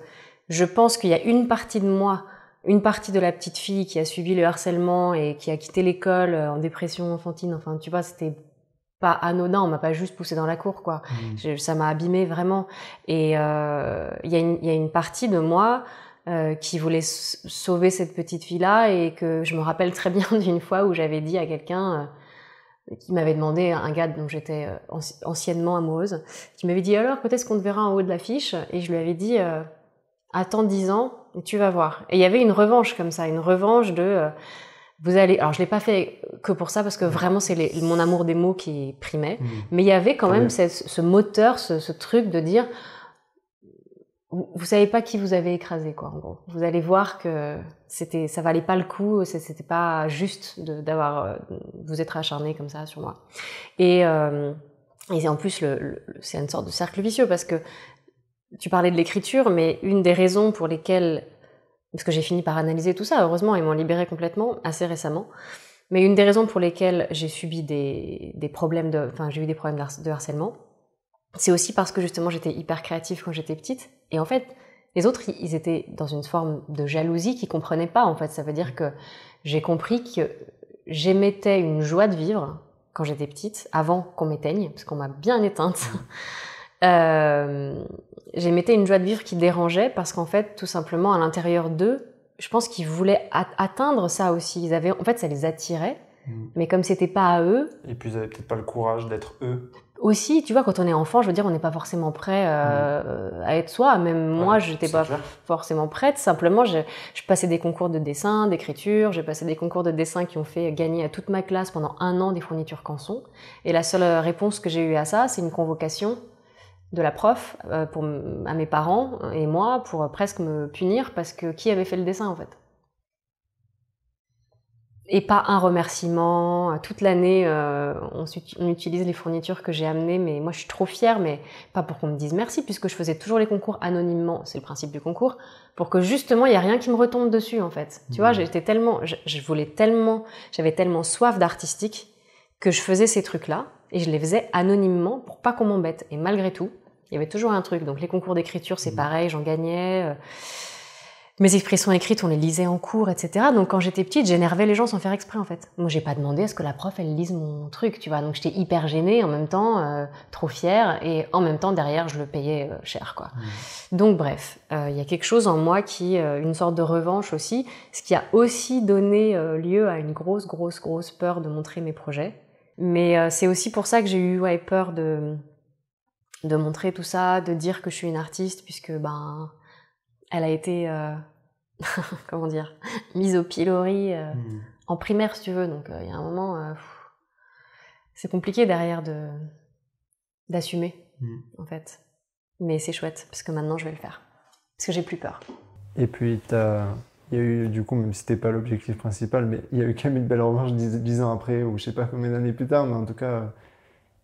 je pense qu'il y a une partie de moi une partie de la petite fille qui a subi le harcèlement et qui a quitté l'école euh, en dépression enfantine. Enfin, tu vois, c'était pas anodin. On m'a pas juste poussé dans la cour, quoi. Mmh. ça m'a abîmé vraiment. Et euh, il y, y, a une partie de moi euh, qui voulait sauver cette petite fille-là et que je me rappelle très bien d'une fois où j'avais dit à quelqu'un qui m'avait demandé, un gars dont j'étais anciennement amoureuse, qui m'avait dit alors quand est-ce qu'on te verra en haut de l'affiche Et je lui avais dit attends dix ans et tu vas voir. Et il y avait une revanche comme ça, une revanche de euh, vous allez. Alors je l'ai pas fait que pour ça parce que vraiment c'est mon amour des mots qui primait, mmh. mais il y avait quand même ce moteur, ce, truc de dire vous, ne savez pas qui vous avez écrasé quoi. En gros, vous allez voir que c'était ça valait pas le coup, c'était pas juste d'avoir euh, vous être acharné comme ça sur moi. Et euh, en plus, c'est une sorte de cercle vicieux parce que tu parlais de l'écriture, mais une des raisons pour lesquelles, parce que j'ai fini par analyser tout ça, heureusement, et m'en libérer complètement assez récemment, mais une des raisons pour lesquelles j'ai subi des, problèmes de, enfin, j'ai eu des problèmes de harcèlement, c'est aussi parce que justement j'étais hyper créative quand j'étais petite, et en fait, les autres, ils étaient dans une forme de jalousie qu'ils comprenaient pas, en fait. Ça veut dire que j'ai compris que j'émettais une joie de vivre quand j'étais petite, avant qu'on m'éteigne, parce qu'on m'a bien éteinte. Mmh. Euh, j'émettais une joie de vivre qui dérangeait parce qu'en fait, tout simplement, à l'intérieur d'eux, je pense qu'ils voulaient atteindre ça aussi. Ils avaient, en fait, ça les attirait, mm. mais comme c'était pas à eux. Et puis ils avaient peut-être pas le courage d'être eux. Aussi, tu vois, quand on est enfant, je veux dire, on n'est pas forcément prêt euh, mm. à être soi. Même moi, je n'étais pas forcément prête. Simplement, je, je, passais des concours de dessin, d'écriture. J'ai passé des concours de dessin qui ont fait gagner à toute ma classe pendant un an des fournitures canson. Et la seule euh, réponse que j'ai eue à ça, c'est une convocation de la prof euh, pour, à mes parents et moi pour euh, presque me punir parce que qui avait fait le dessin en fait et pas un remerciement. Toute l'année, euh, on, utilise les fournitures que j'ai amenées, mais moi je suis trop fière, mais pas pour qu'on me dise merci, puisque je faisais toujours les concours anonymement, c'est le principe du concours, pour que justement il n'y a rien qui me retombe dessus en fait. Tu vois, mmh. j'étais tellement, je, voulais tellement, j'avais tellement soif d'artistique que je faisais ces trucs-là et je les faisais anonymement pour pas qu'on m'embête. Et malgré tout, il y avait toujours un truc. Donc les concours d'écriture, c'est mmh. pareil, j'en gagnais. Euh, mes expressions écrites, on les lisait en cours, etc. Donc quand j'étais petite, j'énervais les gens sans faire exprès, en fait. Moi, j'ai pas demandé à ce que la prof, elle lise mon truc, tu vois. Donc j'étais hyper gênée, en même temps, euh, trop fière, et en même temps, derrière, je le payais euh, cher, quoi. Mmh. Donc bref, il y a quelque chose en moi qui, une sorte de revanche aussi, ce qui a aussi donné lieu à une grosse, grosse, grosse peur de montrer mes projets. Mais c'est aussi pour ça que j'ai eu ouais, peur de de montrer tout ça, de dire que je suis une artiste, puisque ben, elle a été, euh, comment dire, mise au pilori euh, hmm. en primaire, si tu veux. Donc, euh, il y a un moment, c'est compliqué derrière de d'assumer, hmm. en fait. Mais c'est chouette, parce que maintenant, je vais le faire. Parce que j'ai plus peur. Et puis, il y a eu, du coup, même si c'était pas l'objectif principal, mais il y a eu quand même une belle revanche dix, ans après, ou je sais pas combien d'années plus tard, mais en tout cas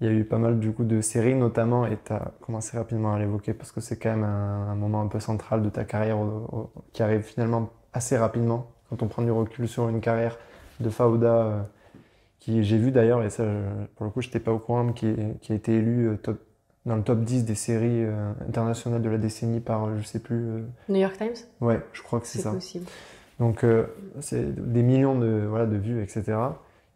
il y a eu pas mal du coup de séries notamment, et tu as commencé rapidement à l'évoquer parce que c'est quand même un, moment un peu central de ta carrière qui arrive finalement assez rapidement quand on prend du recul sur une carrière de Faouda euh, qui j'ai vu d'ailleurs, et ça pour le coup je n'étais pas au courant, mais qui, qui a été élu euh, dans le top 10 des séries euh, internationales de la décennie par je sais plus... New York Times Ouais, je crois que c'est ça. C'est possible. Donc c'est des millions de, voilà, de vues, etc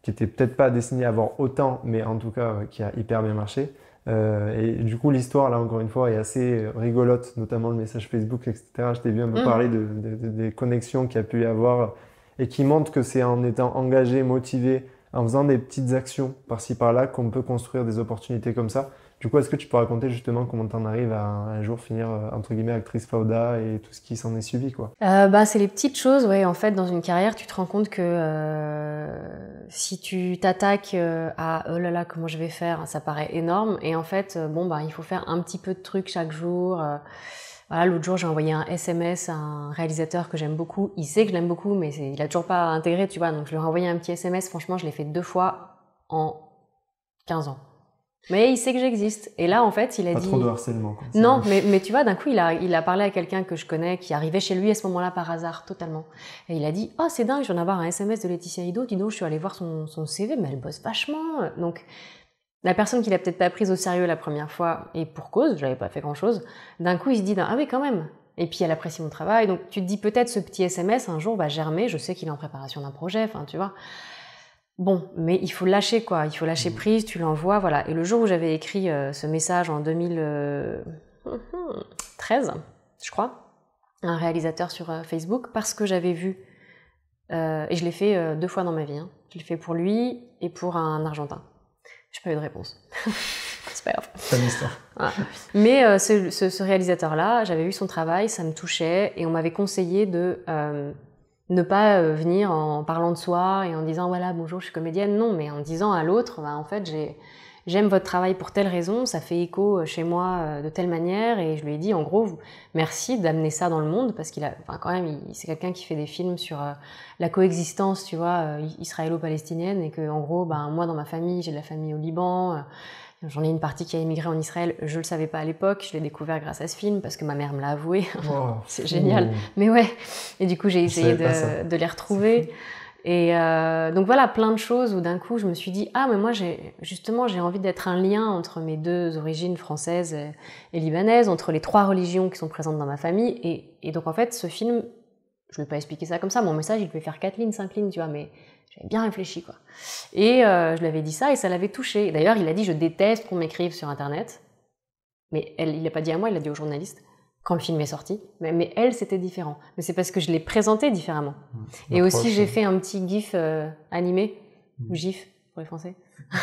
qui était peut-être pas destiné à avoir autant, mais en tout cas qui a hyper bien marché. Euh, et du coup, l'histoire, là, encore une fois, est assez rigolote, notamment le message Facebook, etc. Je t'ai vu un peu mm. parler des connexions qu'il y a pu y avoir et qui montrent que c'est en étant engagé, motivé, en faisant des petites actions par-ci par-là qu'on peut construire des opportunités comme ça. Du coup, est-ce que tu peux raconter justement comment t'en arrives à un jour finir euh, entre guillemets actrice Fauda et tout ce qui s'en est suivi quoi euh, Bah c'est les petites choses, ouais. En fait, dans une carrière, tu te rends compte que euh, si tu t'attaques à oh là là comment je vais faire, ça paraît énorme. Et en fait, bon bah il faut faire un petit peu de trucs chaque jour. Voilà, l'autre jour, j'ai envoyé un SMS à un réalisateur que j'aime beaucoup. Il sait que je l'aime beaucoup, mais il a toujours pas intégré, tu vois. Donc, je lui ai envoyé un petit SMS. Franchement, je l'ai fait deux fois en 15 ans. Mais il sait que j'existe. Et là, en fait, il a pas dit. trop de harcèlement. Non, mais, tu vois, d'un coup, il a, il a parlé à quelqu'un que je connais qui arrivait chez lui à ce moment-là par hasard, totalement. Et il a dit Oh, c'est dingue, je viens d'avoir un SMS de Laetitia Ido. Dis je suis allée voir son, son CV, mais elle bosse vachement. Donc, la personne qui l'a peut-être pas prise au sérieux la première fois, et pour cause, j'avais pas fait grand-chose, d'un coup, il se dit Ah mais quand même. Et puis, elle apprécie mon travail. Donc, tu te dis peut-être ce petit SMS, un jour, va germer. Je sais qu'il est en préparation d'un projet, enfin, tu vois. Bon, mais il faut lâcher quoi, il faut lâcher mm. prise, tu l'envoies, voilà. Et le jour où j'avais écrit euh, ce message en 2013, euh, je crois, un réalisateur sur euh, Facebook, parce que j'avais vu, et je l'ai fait deux fois dans ma vie, hein. je l'ai fait pour lui et pour un Argentin. Je n'ai pas eu de réponse. C'est pas grave. C'est une histoire. Mais ce réalisateur-là, j'avais vu son travail, ça me touchait, et on m'avait conseillé de ne pas euh, venir en parlant de soi et en disant voilà bonjour je suis comédienne non mais en disant à l'autre bah, en fait j'ai j'aime votre travail pour telle raison ça fait écho euh, chez moi euh, de telle manière et je lui ai dit en gros merci d'amener ça dans le monde parce qu'il a enfin, quand même c'est quelqu'un qui fait des films sur la coexistence tu vois israélo-palestinienne et que en gros bah, moi dans ma famille j'ai de la famille au Liban J'en ai une partie qui a émigré en Israël, je ne le savais pas à l'époque, je l'ai découvert grâce à ce film parce que ma mère me l'a avoué. Oh, c'est génial. Mais ouais, et du coup j'ai essayé de, les retrouver. Et euh, donc voilà, plein de choses où d'un coup je me suis dit ah mais moi justement j'ai envie d'être un lien entre mes deux origines françaises et, libanaises, entre les trois religions qui sont présentes dans ma famille. Et, donc en fait ce film, je ne vais pas expliquer ça comme ça, mon message il peut faire quatre lignes, cinq lignes, tu vois, mais j'avais bien réfléchi, quoi. Et euh, je lui avais dit ça et ça l'avait touché. D'ailleurs, il a dit Je déteste qu'on m'écrive sur Internet. Mais elle, il l'a pas dit à moi, il l'a dit aux journaliste quand le film est sorti. Mais, elle, c'était différent. Mais c'est parce que je l'ai présenté différemment. Mmh. et aussi, j'ai fait un petit gif euh, animé, mmh. ou gif pour les Français,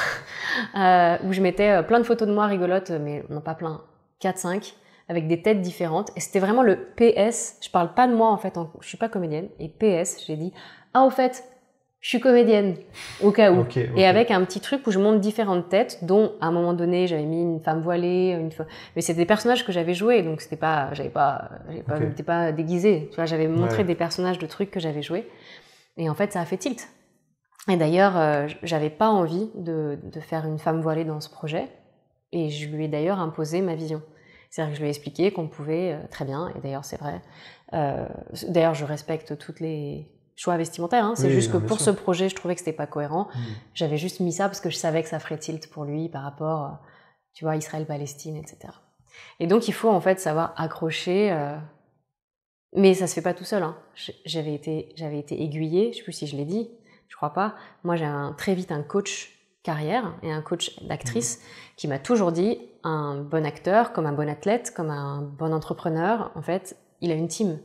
euh, où je mettais plein de photos de moi rigolotes, mais non pas plein, 4-5 avec des têtes différentes. Et c'était vraiment le PS. Je parle pas de moi en fait, en... je suis pas comédienne. Et PS, j'ai dit Ah, au fait, je suis comédienne, au cas où. Et avec un petit truc où je monte différentes têtes, dont à un moment donné j'avais mis une femme voilée, une fois. Mais c'était des personnages que j'avais joués, donc c'était pas, j'avais pas, j'avais pas, pas déguisée. Tu vois, j'avais montré des personnages de trucs que j'avais joués. Et en fait, ça a fait tilt. Et d'ailleurs, euh, j'avais pas envie de, faire une femme voilée dans ce projet. Et je lui ai d'ailleurs imposé ma vision. C'est-à-dire que je lui ai expliqué qu'on pouvait euh, très bien, et d'ailleurs c'est vrai. Euh, d'ailleurs, je respecte toutes les choix vestimentaire. Hein. C'est juste que pour ce projet, je trouvais que c'était pas cohérent. Hmm. J'avais juste mis ça parce que je savais que ça ferait tilt pour lui par rapport, euh, tu vois, Israël-Palestine, etc. Et donc, il faut en fait savoir accrocher. Euh, mais ça se fait pas tout seul. Hein. J'avais été, j'avais été aiguillée. Je sais plus si je l'ai dit. Je crois pas. Moi, j'ai très vite un coach carrière et un coach d'actrice hmm. qui m'a toujours dit un bon acteur, comme un bon athlète, comme un bon entrepreneur, en fait, il a une team.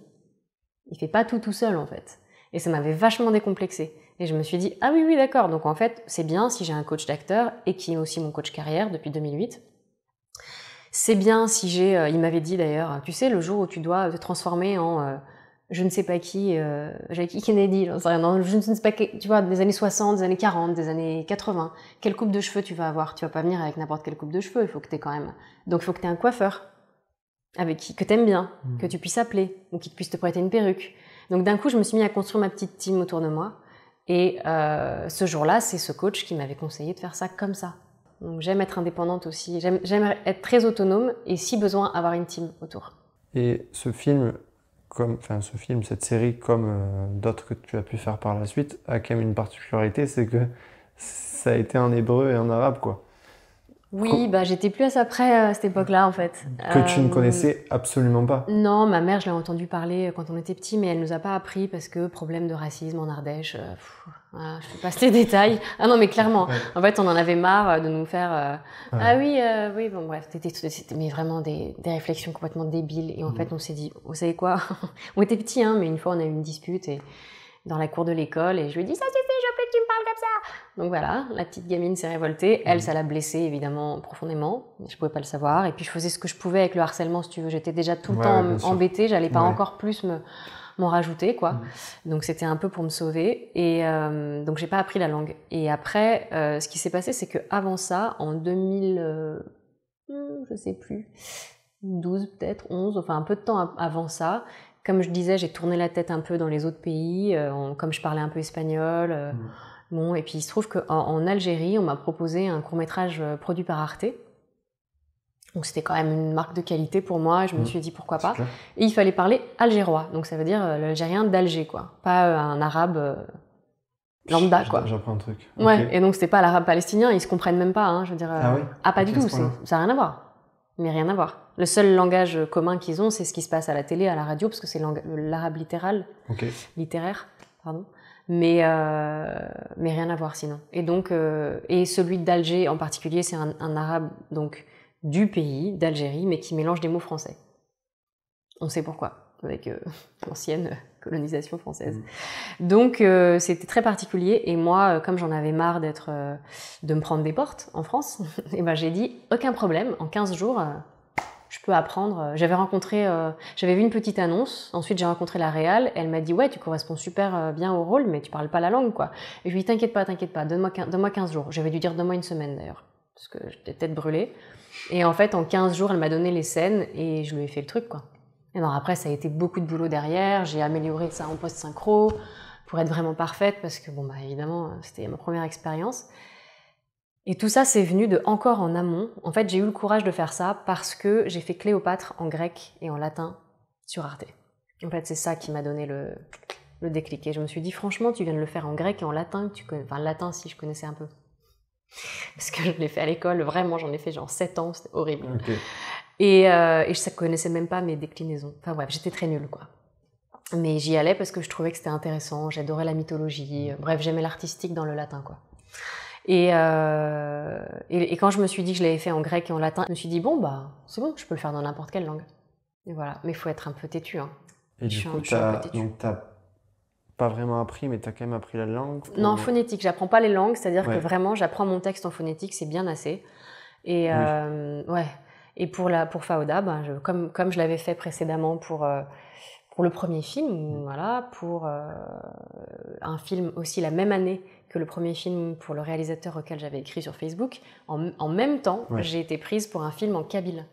Il fait pas tout tout seul en fait. Et ça m'avait vachement décomplexé. Et je me suis dit, ah oui, oui, d'accord. Donc en fait, c'est bien si j'ai un coach d'acteur et qui est aussi mon coach carrière depuis 2008. C'est bien si j'ai, euh, il m'avait dit d'ailleurs, tu sais, le jour où tu dois te transformer en euh, je ne sais pas qui, euh, Jackie Kennedy, j'en sais rien, non, je ne sais pas, tu vois, des années 60, des années 40, des années 80, quelle coupe de cheveux tu vas avoir Tu vas pas venir avec n'importe quelle coupe de cheveux, il faut que tu quand même. Donc il faut que tu aies un coiffeur avec qui que aimes bien, mmh. que tu puisses appeler, ou qui puisse te prêter une perruque, donc d'un coup, je me suis mis à construire ma petite team autour de moi. Et euh, ce jour-là, c'est ce coach qui m'avait conseillé de faire ça comme ça. Donc j'aime être indépendante aussi, j'aime être très autonome et si besoin avoir une team autour. Et ce film, comme, enfin ce film, cette série, comme euh, d'autres que tu as pu faire par la suite, a quand même une particularité, c'est que ça a été en hébreu et en arabe quoi. Oui, bah, j'étais plus à ça près à euh, cette époque-là, en fait. Que tu ne euh, connaissais absolument pas Non, ma mère, je l'ai entendu parler euh, quand on était petit, mais elle nous a pas appris parce que problème de racisme en Ardèche. je fais pas ces détails. Ah non, mais clairement, en fait, on en avait marre de nous faire. Ah oui, oui, bon, bref, c'était mais vraiment des, réflexions complètement débiles. Et en mm. fait, on s'est dit, vous savez quoi On était petits, hein, mais une fois, on a eu une dispute et, dans la cour de l'école et je lui ai dit ça, c'est ça Donc voilà, la petite gamine s'est révoltée. Elle, ça l'a blessée évidemment profondément. Je pouvais pas le savoir. Et puis je faisais ce que je pouvais avec le harcèlement, si tu veux. J'étais déjà tout le temps embêtée. J'allais pas encore plus me m'en rajouter quoi. Mm. Donc c'était un peu pour me sauver et euh, donc j'ai pas appris la langue. Et après, euh, ce qui s'est passé, c'est que avant ça, en 2000, euh, hmm, je sais plus, 12 peut-être, 11, enfin un peu de temps avant ça, comme je disais, j'ai tourné la tête un peu dans les autres pays, euh, comme je parlais un peu espagnol. Euh, mm. et puis il se trouve qu'en Algérie, on m'a proposé un court métrage euh, produit par Arte. Donc c'était quand même une marque de qualité pour moi je me mm. suis dit pourquoi pas. Et il fallait parler algérois, donc ça veut dire l'algérien d'Alger quoi, pas un arabe lambda quoi. J'apprends un truc. Ouais, et donc c'était pas l'arabe palestinien, ils se comprennent même pas, hein, je veux dire. ah, pas du tout, ça n'a rien à voir. Mais rien à voir. Le seul langage commun qu'ils ont, c'est ce qui se passe à la télé, à la radio, parce que c'est l'arabe littéral, littéraire, pardon. Mais euh, mais rien à voir sinon. Et donc euh, et celui d'Alger en particulier, c'est un, arabe donc du pays d'Algérie, mais qui mélange des mots français. On sait pourquoi avec euh, l'ancienne colonisation française. Mm. Donc c'était très particulier et moi, comme j'en avais marre d'être, de me prendre des portes en France, et eh ben j'ai dit aucun problème, en 15 jours, apprendre. Euh, j'avais rencontré, euh, j'avais vu une petite annonce. Ensuite, j'ai rencontré la réal. Elle m'a dit ouais, tu corresponds super euh, bien au rôle, mais tu parles pas la langue, quoi. Et je lui ai dit t'inquiète pas, t'inquiète pas, donne-moi 15, 15 jours. J'avais dû dire donne-moi une semaine d'ailleurs, parce que j'étais tête brûlée. Et en fait, en 15 jours, elle m'a donné les scènes et je lui ai fait le truc, quoi. Et non, après, ça a été beaucoup de boulot derrière. J'ai amélioré ça en post synchro pour être vraiment parfaite, parce que bon bah évidemment, c'était ma première expérience. Et tout ça, c'est venu de encore en amont. En fait, j'ai eu le courage de faire ça parce que j'ai fait Cléopâtre en grec et en latin sur Arte. En fait, c'est ça qui m'a donné le, le déclic. Et je me suis dit, franchement, tu viens de le faire en grec et en latin, tu connais... latin si je connaissais un peu. Parce que je l'ai fait à l'école, vraiment, j'en ai fait genre 7 ans, c'était horrible. Et, euh, et, je ne connaissais même pas mes déclinaisons. Enfin bref, j'étais très nulle, quoi. Mais j'y allais parce que je trouvais que c'était intéressant, j'adorais la mythologie, euh, bref, j'aimais l'artistique dans le latin, quoi. Euh, et, quand je me suis dit que je l'avais fait en grec et en latin, je me suis dit, bon, bah, c'est bon, je peux le faire dans n'importe quelle langue. voilà, mais il faut être un peu têtu. Hein. Et du coup, tu n'as pas vraiment appris, mais tu as quand même appris la langue Non, en phonétique, j'apprends pas les langues, c'est-à-dire que vraiment, j'apprends mon texte en phonétique, c'est bien assez. Et, euh, ouais. et pour, la, pour Faoda, ben, comme, comme je l'avais fait précédemment pour... Euh, pour le premier film, mm. voilà, pour un film aussi la même année que le premier film pour le réalisateur auquel j'avais écrit sur Facebook, en, même temps, j'ai été prise pour un film en kabyle.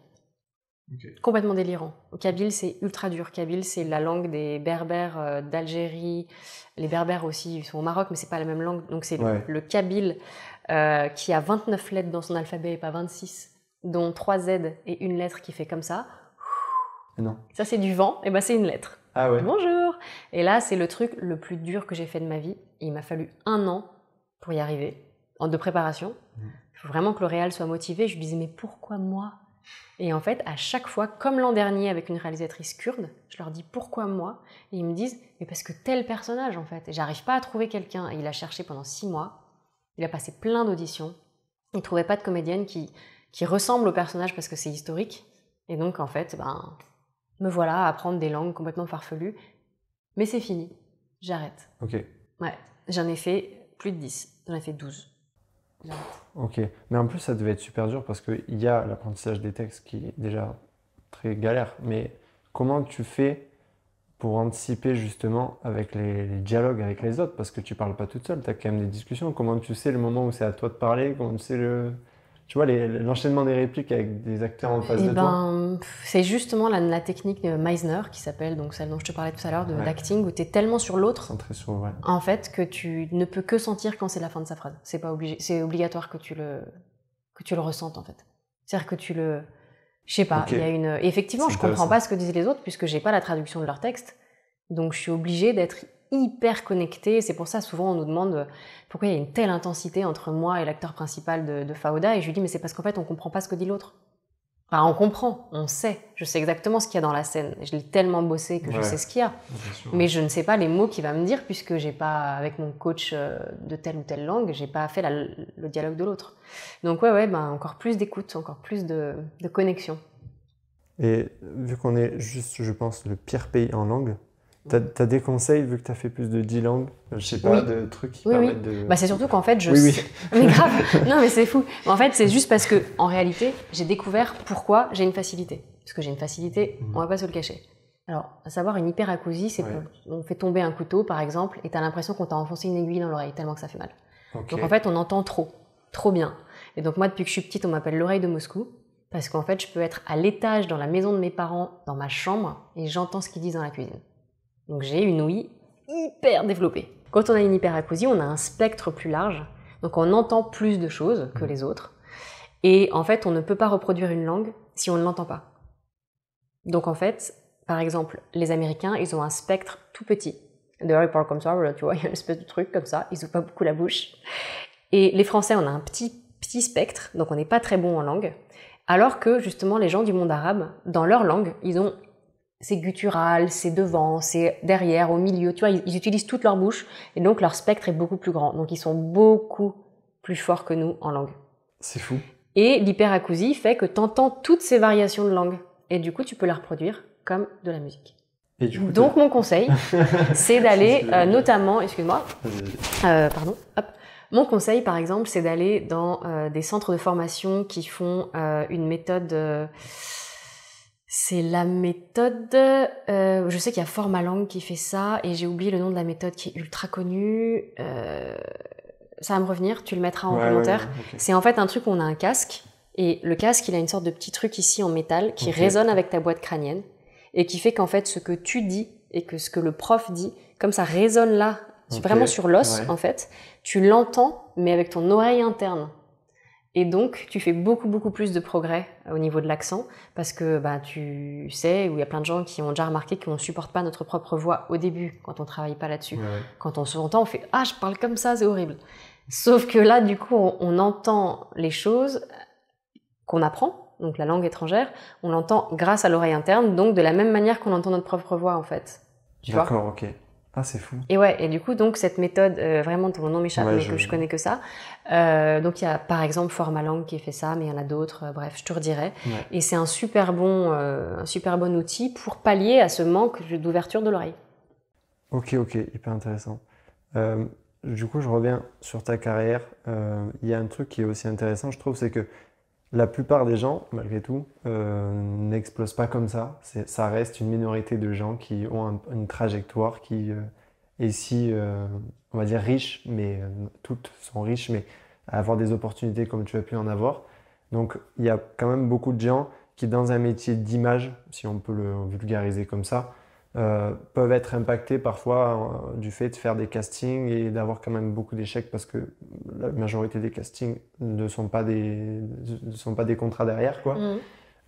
Complètement délirant. Kabyle, c'est ultra dur. Kabyle, c'est la langue des Berbères euh, d'Algérie. Les Berbères aussi, ils sont au Maroc, mais c'est pas la même langue. Donc c'est le, Kabyle euh, qui a 29 lettres dans son alphabet et pas 26, dont 3 Z et une lettre qui fait comme ça. Non. Ça, c'est du vent, et eh ben c'est une lettre. Ah ouais. Bonjour. Et là, c'est le truc le plus dur que j'ai fait de ma vie il m'a fallu un an pour y arriver, en de préparation. Mm. Il faut vraiment que le L'Oréal soit motivé. Je lui disais, mais pourquoi moi Et en fait, à chaque fois, comme l'an dernier avec une réalisatrice kurde, je leur dis, pourquoi moi Et ils me disent, mais parce que tel personnage, en fait. Et j'arrive pas à trouver quelqu'un. Et il a cherché pendant six mois. Il a passé plein d'auditions. Il trouvait pas de comédienne qui, qui ressemble au personnage parce que c'est historique. Et donc, en fait, ben, me voilà à apprendre des langues complètement farfelues. Mais c'est fini. J'arrête. Ok. Ouais. J'en ai fait plus de 10, j'en ai fait 12. Ok, mais en plus ça devait être super dur parce qu'il y a l'apprentissage des textes qui est déjà très galère, mais comment tu fais pour anticiper justement avec les, dialogues avec les autres parce que tu parles pas toute seule, tu as quand même des discussions, comment tu sais le moment où c'est à toi de parler, comment tu sais le tu vois, l'enchaînement des répliques avec des acteurs en face eh de ben, C'est justement la, technique Meisner qui s'appelle, donc celle dont je te parlais tout à l'heure, de l'acting où tu es tellement sur l'autre. En fait, que tu ne peux que sentir quand c'est la fin de sa phrase. C'est obligé, obligatoire que tu le, que tu le ressentes, en fait. C'est-à-dire que tu le. Je sais pas, il y a une. effectivement, je comprends pas ce que disaient les autres puisque j'ai pas la traduction de leur texte. Donc je suis obligée d'être hyper connecté, C'est pour ça souvent on nous demande euh, pourquoi il y a une telle intensité entre moi et l'acteur principal de, de Et je lui dis mais c'est parce qu'en fait on comprend pas ce que dit l'autre. Enfin, on comprend, on sait. Je sais exactement ce qu'il y a dans la scène. Je l'ai tellement bossé que je sais ce qu'il y a. Mais je ne sais pas les mots qu'il va me dire puisque j'ai pas, avec mon coach euh, de telle ou telle langue, j'ai pas fait le dialogue de l'autre. Donc ouais, ouais, ben encore plus d'écoute, encore plus de connexion. Et vu qu'on est juste, je pense, le pire pays en langue, T'as as des conseils, vu que t'as fait plus de 10 langues Je sais pas, de trucs qui permettent oui. de. Bah, c'est surtout qu'en fait, je. Oui, oui. Mais grave Non, mais c'est fou En fait, c'est juste parce que, en réalité, j'ai découvert pourquoi j'ai une facilité. Parce que j'ai une facilité, mhm. on va pas se le cacher. Alors, à savoir, une hyperacousie, c'est qu'on fait tomber un couteau, par exemple, et t'as l'impression qu'on t'a enfoncé une aiguille dans l'oreille, tellement que ça fait mal. Donc, en fait, on entend trop. Trop bien. Et donc, moi, depuis que je suis petite, on m'appelle l'oreille de Moscou parce qu'en fait, je peux être à l'étage dans la maison de mes parents, dans ma chambre, et j'entends ce qu'ils disent dans la cuisine. Donc j'ai une ouïe hyper développée. Quand on a une hyperacousie, on a un spectre plus large, donc on entend plus de choses que mmh. les autres. Et en fait, on ne peut pas reproduire une langue si on ne l'entend pas. Donc en fait, par exemple, les Américains, ils ont un spectre tout petit. D'ailleurs, ils parlent comme ça, tu vois, il y a une espèce de truc comme ça, ils ouvrent pas beaucoup la bouche. Et les Français, on a un petit, petit spectre, donc on n'est pas très bon en langue. Alors que justement, les gens du monde arabe, dans leur langue, ils ont c'est guttural, c'est devant, c'est derrière, au milieu. Tu vois, ils, utilisent toute leur bouche et donc leur spectre est beaucoup plus grand. Donc ils sont beaucoup plus forts que nous en langue. C'est fou. Et l'hyperacousie fait que tu entends toutes ces variations de langue et du coup tu peux la reproduire comme de la musique. Et du coup, donc mon conseil, c'est d'aller euh, notamment, excuse-moi, euh, pardon, Mon conseil, par exemple, c'est d'aller dans euh, des centres de formation qui font une méthode c'est la méthode, euh, je sais qu'il y a Formalang qui fait ça, et j'ai oublié le nom de la méthode qui est ultra connue. Euh, ça va me revenir, tu le mettras en commentaire. C'est en fait un truc où on a un casque, et le casque, il a une sorte de petit truc ici en métal qui résonne avec ta boîte crânienne, et qui fait qu'en fait, ce que tu dis et que ce que le prof dit, comme ça résonne là, vraiment sur l'os, en fait, tu l'entends, mais avec ton oreille interne. Et donc, tu fais beaucoup, beaucoup plus de progrès euh, au niveau de l'accent, parce que bah, tu sais, où il y a plein de gens qui ont déjà remarqué qu'on ne supporte pas notre propre voix au début, quand on travaille pas là-dessus. Quand on se entend, on fait « Ah, je parle comme ça, c'est horrible !» Sauf que là, du coup, on entend les choses qu'on apprend, donc la langue étrangère, on l'entend grâce à l'oreille interne, donc de la même manière qu'on entend notre propre voix, en fait. D'accord, ok. Ah, c'est fou. Et ouais, et du coup, donc, cette méthode, euh, vraiment, ton nom m'échappe, mais je... que je connais que ça. Euh, donc, il y a, par exemple, Formalang qui fait ça, mais il y en a d'autres, euh, bref, je te redirai. Et c'est un super bon, un super bon outil pour pallier à ce manque d'ouverture de l'oreille. Ok, ok, hyper intéressant. du coup, je reviens sur ta carrière. Il y a un truc qui est aussi intéressant, je trouve, c'est que la plupart des gens, malgré tout, euh, n'explosent pas comme ça. Ça reste une minorité de gens qui ont une trajectoire qui euh, est si, euh, on va dire, riche, mais toutes sont riches, mais à avoir des opportunités comme tu as pu en avoir. Donc il y a quand même beaucoup de gens qui, dans un métier d'image, si on peut le vulgariser comme ça, euh, peuvent être impactés parfois euh, du fait de faire des castings et d'avoir quand même beaucoup d'échecs parce que la majorité des castings ne sont pas des, ne sont pas des contrats derrière. Quoi. Mmh.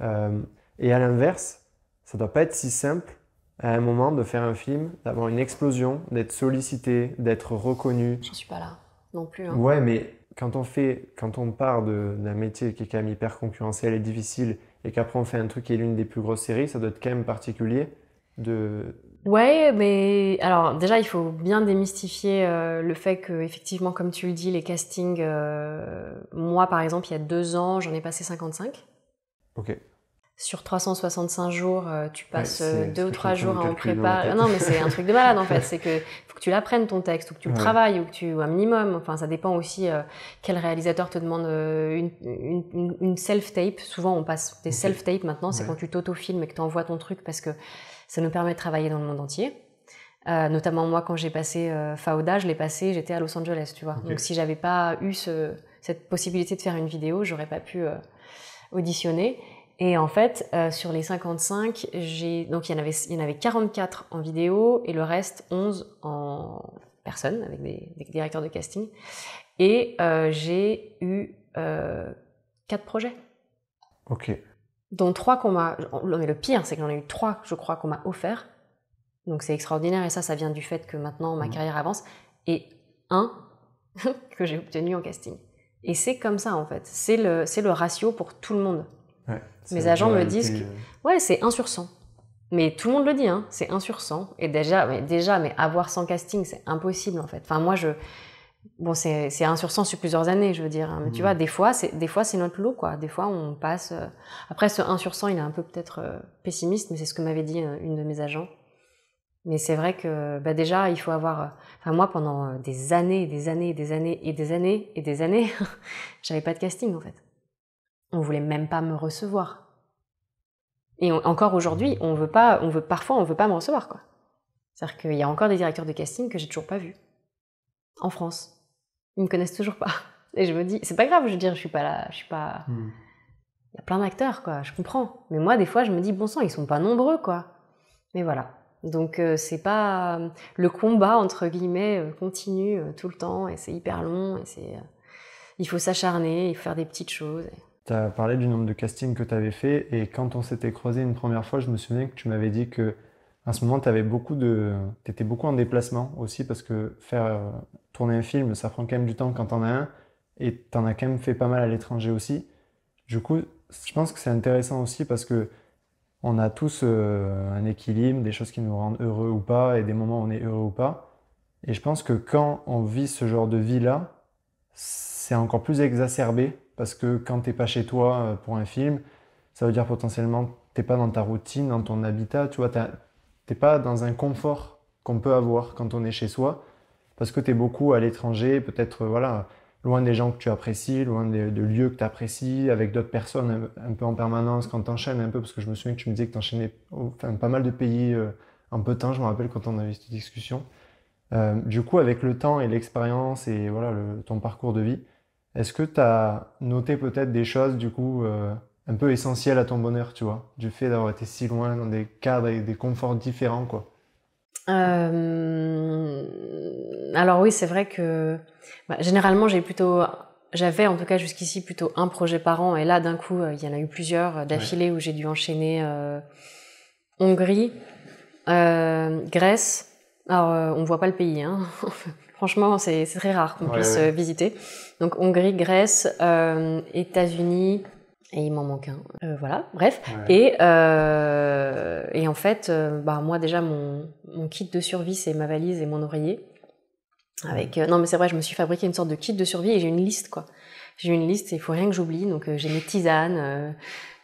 Euh, et à l'inverse, ça ne doit pas être si simple à un moment de faire un film, d'avoir une explosion, d'être sollicité, d'être reconnu. ne suis pas là non plus. Oui, hein. Ouais, mais quand on fait, quand on part d'un métier qui est quand même hyper concurrentiel et difficile et qu'après on fait un truc qui est l'une des plus grosses séries, ça doit être quand même particulier de... Ouais, mais alors déjà il faut bien démystifier euh, le fait que effectivement, comme tu le dis, les castings. Euh, moi, par exemple, il y a deux ans, j'en ai passé 55. Ok. Sur 365 jours, euh, tu passes deux ou trois jours à en préparer non, mais c'est un truc de malade en fait. C'est que faut que tu l'apprennes ton texte, ou que tu le travailles, ou que tu un minimum. Enfin, ça dépend aussi quel réalisateur te demande une, self tape. Souvent, on passe des self tapes maintenant. C'est quand tu tauto et que tu envoies ton truc parce que ça nous permet de travailler dans le monde entier. Euh, notamment moi, quand j'ai passé euh, Fauda, je l'ai passé, j'étais à Los Angeles, tu vois. Donc si j'avais pas eu cette possibilité de faire une vidéo, j'aurais pas pu euh, auditionner. Et en fait, sur les 55, donc il y en avait il y en avait 44 en vidéo et le reste 11 en personne avec des, des directeurs de casting. Et j'ai eu quatre projets. Ok dont trois qu'on m'a. Mais le pire, c'est qu'on j'en ai eu trois, je crois, qu'on m'a offert. Donc c'est extraordinaire et ça, ça vient du fait que maintenant ma mmh. carrière avance. Et un que j'ai obtenu en casting. Et c'est comme ça en fait. C'est le, c'est le ratio pour tout le monde. Mes agents me disent que. Euh. Ouais, c'est 1 sur 100. Mais tout le monde le dit, hein, c'est 1 sur 100. Et déjà mais, déjà, mais avoir 100 casting c'est impossible en fait. Enfin, moi, je, bon, c'est un sur 100 sur plusieurs années, je veux dire. Hein, mais tu mm. vois, des fois, c'est des fois c'est notre lot, quoi. Des fois, on passe. Euh, après, ce 1 sur 100, il est un peu peut-être euh, pessimiste, mais c'est ce que m'avait dit euh, une de mes agents. Mais c'est vrai que bah, déjà, il faut avoir. Enfin, moi, pendant des années, des années, des années et des années et des années, j'avais pas de casting en fait. On voulait même pas me recevoir. Et encore aujourd'hui, on veut pas, on veut parfois, on veut pas me recevoir, quoi. C'est-à-dire qu'il y a encore des directeurs de casting que j'ai toujours pas vus en France ils me connaissent toujours pas. Et je me dis, c'est pas grave, je veux dire, je suis pas là, je suis pas. Hmm. Il y a plein d'acteurs, quoi, je comprends. Mais moi, des fois, je me dis, bon sang, ils sont pas nombreux, quoi. Mais voilà. Donc, euh, c'est pas. Euh, le combat, entre guillemets, euh, continue tout le temps, et c'est hyper long, et c'est. Il faut s'acharner, il faut faire des petites choses. Tu as parlé du nombre de castings que tu avais fait, et quand on s'était croisé une première fois, je me souviens que tu m'avais dit que à ce moment, tu avais beaucoup de, étais beaucoup en déplacement aussi parce que faire euh, tourner un film, ça prend quand même du temps quand t'en as un et t'en as quand même fait pas mal à l'étranger aussi. Du coup, je pense que c'est intéressant aussi parce que on a tous euh, un équilibre, des choses qui nous rendent heureux ou pas, et des moments où on est heureux ou pas. Et je pense que quand on vit ce genre de vie-là, c'est encore plus exacerbé parce que quand t'es pas chez toi euh, pour un film, ça veut dire potentiellement t'es pas dans ta routine, dans ton habitat, tu vois, t'as t'es pas dans un confort qu'on peut avoir quand on est chez soi, parce que tu es beaucoup à l'étranger, peut-être euh, voilà, loin des gens que tu apprécies, loin de, lieux que tu apprécies, avec d'autres personnes un, peu en permanence, quand tu un peu, parce que je me souviens que tu me disais que tu enchaînais enfin, pas mal de pays euh, en peu de temps, je me rappelle quand on avait cette discussion. Euh, du coup, avec le temps et l'expérience et voilà le, ton parcours de vie, est-ce que tu as noté peut-être des choses du coup un peu essentiel à ton bonheur, tu vois, du fait d'avoir été si loin dans des cadres et des conforts différents, quoi. Euh, alors oui, c'est vrai que bah, généralement j'ai plutôt, j'avais en tout cas jusqu'ici plutôt un projet par an, et là d'un coup euh, il y en a eu plusieurs euh, d'affilée où j'ai dû enchaîner Hongrie, Grèce. Alors on voit pas le pays, hein. Franchement, c'est très rare qu'on puisse visiter. Donc Hongrie, Grèce, États-Unis, et il m'en manque un. Euh, voilà, bref. Et, euh, et en fait, euh, bah, moi déjà, mon, mon kit de survie, c'est ma valise et mon oreiller. Avec, euh, non, mais c'est vrai, je me suis fabriqué une sorte de kit de survie et j'ai une liste, quoi. J'ai une liste il faut rien que j'oublie. Donc euh, j'ai mes tisanes.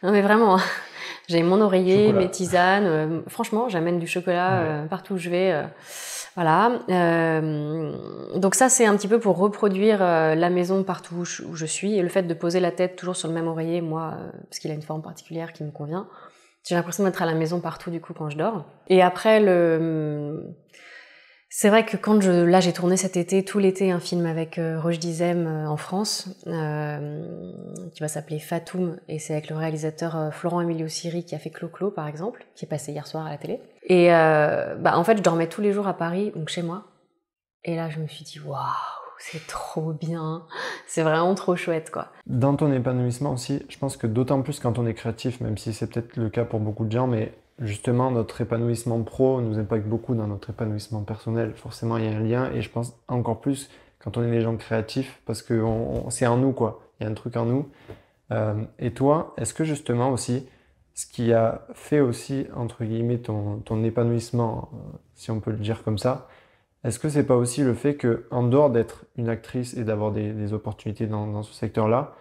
Non, mais vraiment, j'ai mon oreiller, mes tisanes. franchement, j'amène du chocolat partout où je vais. Voilà. Euh, donc ça, c'est un petit peu pour reproduire euh, la maison partout où je, suis. Et le fait de poser la tête toujours sur le même oreiller, moi, euh, parce qu'il a une forme particulière qui me convient, j'ai l'impression d'être à la maison partout du coup quand je dors. Et après, le, c'est vrai que quand je, là j'ai tourné cet été, tout l'été, un film avec euh, Roche Dizem euh, en France, euh, qui va s'appeler Fatoum, et c'est avec le réalisateur Florent Emilio Siri qui a fait Clo-Clo par exemple, qui est passé hier soir à la télé. Et bah, en fait je dormais tous les jours à Paris, donc chez moi. Et là je me suis dit waouh, c'est trop bien, c'est vraiment trop chouette quoi. Dans ton épanouissement aussi, je pense que d'autant plus quand on est créatif, même si c'est peut-être le cas pour beaucoup de gens, mais justement, notre épanouissement pro nous impacte beaucoup dans notre épanouissement personnel. Forcément, il y a un lien et je pense encore plus quand on est des gens créatifs parce que c'est en nous, quoi. Il y a un truc en nous. Euh, et toi, est-ce que justement aussi, ce qui a fait aussi, entre guillemets, ton, ton épanouissement, euh, si on peut le dire comme ça, est-ce que c'est pas aussi le fait que, en dehors d'être une actrice et d'avoir des, opportunités dans ce secteur-là,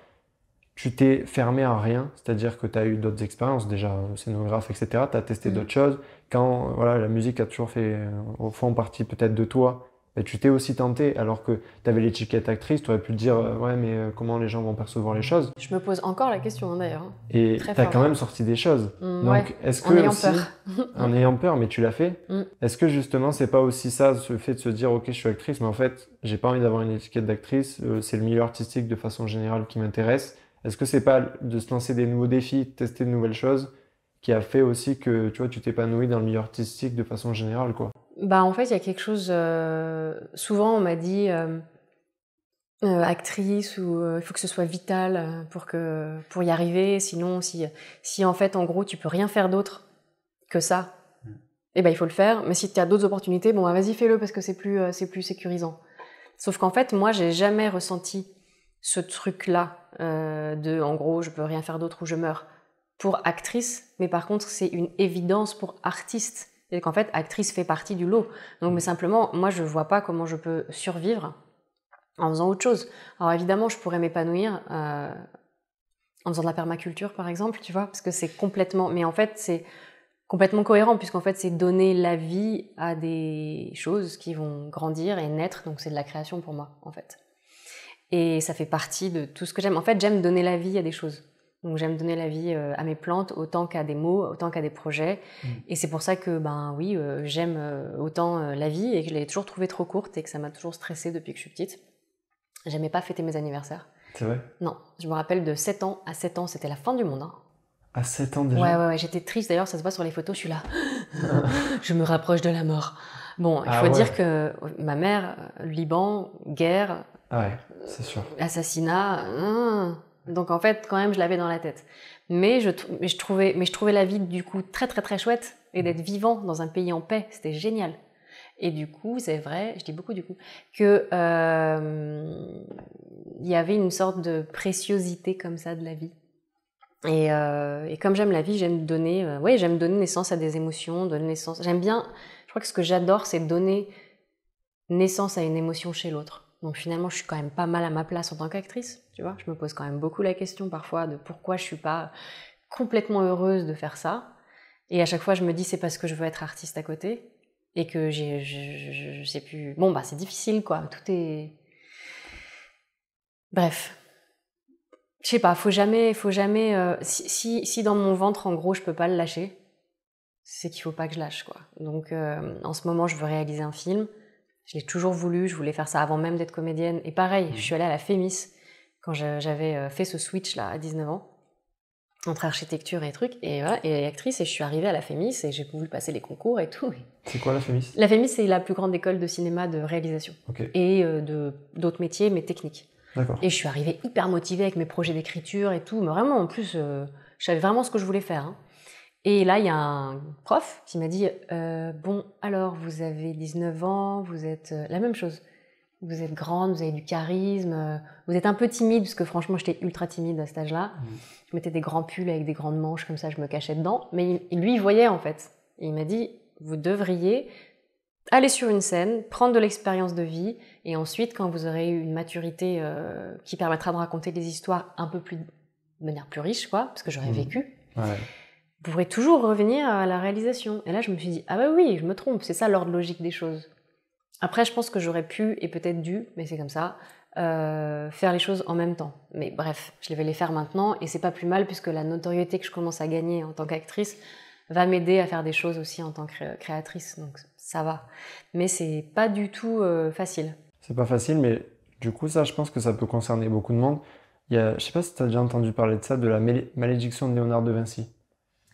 tu t'es fermé à rien, c'est-à-dire que tu as eu d'autres expériences, déjà euh, scénographe, etc. Tu as testé mm. d'autres choses. Quand euh, voilà, la musique a toujours fait, euh, au fond, partie peut-être de toi, tu t'es aussi tenté, alors que tu avais l'étiquette actrice, tu aurais pu te dire Ouais, mais comment les gens vont percevoir les mm. choses Je me pose encore la question hein, d'ailleurs. Hein. Et tu as quand hein. même sorti des choses. Mm, Donc, est-ce que. En ayant peur. en ayant peur, mais tu l'as fait. Est-ce que justement, c'est pas aussi ça, ce fait de se dire Ok, je suis actrice, mais en fait, j'ai pas envie d'avoir une étiquette d'actrice, c'est le milieu artistique de façon générale qui m'intéresse est-ce que c'est pas de se lancer des nouveaux défis, de tester de nouvelles choses qui a fait aussi que tu vois, tu t'épanouis dans le milieu artistique de façon générale quoi Bah en fait, il y a quelque chose euh, souvent on m'a dit euh, euh, actrice ou il faut que ce soit vital pour que pour y arriver, sinon si si en fait en gros tu peux rien faire d'autre que ça. Mm. Eh ben, il faut le faire, mais si tu as d'autres opportunités, bon, bah, vas-y, fais-le parce que c'est plus, c'est plus sécurisant. Sauf qu'en fait, moi, j'ai jamais ressenti ce truc-là euh, de en gros je peux rien faire d'autre ou je meurs pour actrice, mais par contre c'est une évidence pour artiste. Et qu'en fait, actrice fait partie du lot. Donc, mais simplement, moi, je vois pas comment je peux survivre en faisant autre chose. Alors, évidemment, je pourrais m'épanouir euh, en faisant de la permaculture, par exemple, tu vois, parce que c'est complètement. Mais en fait, c'est complètement cohérent, puisqu'en fait, c'est donner la vie à des choses qui vont grandir et naître. Donc, c'est de la création pour moi, en fait. Et ça fait partie de tout ce que j'aime. En fait, j'aime donner la vie à des choses. Donc j'aime donner la vie euh, à mes plantes autant qu'à des mots, autant qu'à des projets. Mm. Et c'est pour ça que, ben oui, euh, j'aime euh, autant la vie et que je l'ai toujours trouvée trop courte et que ça m'a toujours stressée depuis que je suis petite. J'aimais pas fêter mes anniversaires. C'est vrai Non, je me rappelle de 7 ans. À 7 ans, c'était la fin du monde. Hein. À 7 ans déjà Ouais, ouais, J'étais triste d'ailleurs, ça se voit sur les photos, je suis là. je me rapproche de la mort. Bon, il ah faut dire que ma mère, Liban, guerre, Ouais, c'est sûr. Euh, assassinat. Hein. Donc en fait, quand même, je l'avais dans la tête. Mais je, trouvais, mais je trouvais la vie du coup très très très chouette et d'être vivant dans un pays en paix, c'était génial. Et du coup, c'est vrai, je dis beaucoup du coup, que euh, il y avait une sorte de préciosité comme ça de la vie. Et, euh, comme j'aime la vie, j'aime donner, j'aime donner naissance à des émotions, donner naissance. J'aime bien. Je crois que ce que j'adore, c'est donner naissance à une émotion chez l'autre. Donc finalement, je suis quand même pas mal à ma place en tant qu'actrice, tu vois. Je me pose quand même beaucoup la question parfois de pourquoi je suis pas complètement heureuse de faire ça. Et à chaque fois, je me dis c'est parce que je veux être artiste à côté et que j'ai, je, sais plus. Bon bah c'est difficile quoi. Tout est. Bref. Je sais pas. Faut jamais, faut jamais. Euh, si, si, dans mon ventre en gros je peux pas le lâcher, c'est qu'il faut pas que je lâche quoi. Donc euh, en ce moment, je veux réaliser un film j'ai toujours voulu, je voulais faire ça avant même d'être comédienne. Et pareil, je suis mhm. allée à la Fémis quand j'avais euh, fait ce switch-là à 19 ans, entre architecture et trucs, et, voilà, et actrice, et je suis arrivée à la Fémis et j'ai voulu passer les concours et tout. C'est quoi la Fémis La Fémis c'est la plus grande école de cinéma de réalisation et euh, de d'autres métiers, mais techniques. Et je suis arrivée hyper motivée avec mes projets d'écriture et tout, mais vraiment, en plus, euh, je savais vraiment ce que je voulais faire. Hein. Et là, il y a un prof qui m'a dit euh, Bon, alors, vous avez 19 ans, vous êtes euh, la même chose. Vous êtes grande, vous avez du charisme, euh, vous êtes un peu timide, parce que franchement, j'étais ultra timide à cet âge-là. Mmh. Je mettais des grands pulls avec des grandes manches, comme ça, je me cachais dedans. Mais lui, il voyait en fait. Et il m'a dit Vous devriez aller sur une scène, prendre de l'expérience de vie, et ensuite, quand vous aurez une maturité qui permettra de raconter des histoires un peu plus. de manière plus riche, quoi, parce que j'aurais mmh. vécu pourrez toujours revenir à la réalisation. Et là, je me suis dit, ah bah oui, je me trompe, c'est ça l'ordre logique des choses. Après, je pense que j'aurais pu et peut-être dû, mais c'est comme ça, euh, faire les choses en même temps. Mais bref, je vais les faire maintenant et c'est pas plus mal puisque la notoriété que je commence à gagner en tant qu'actrice va m'aider à faire des choses aussi en tant que créatrice. Donc ça va. Mais c'est pas du tout euh, facile. C'est pas facile, mais du coup, ça, je pense que ça peut concerner beaucoup de monde. je sais pas si tu as déjà entendu parler de ça, de la malédiction de Léonard de Vinci.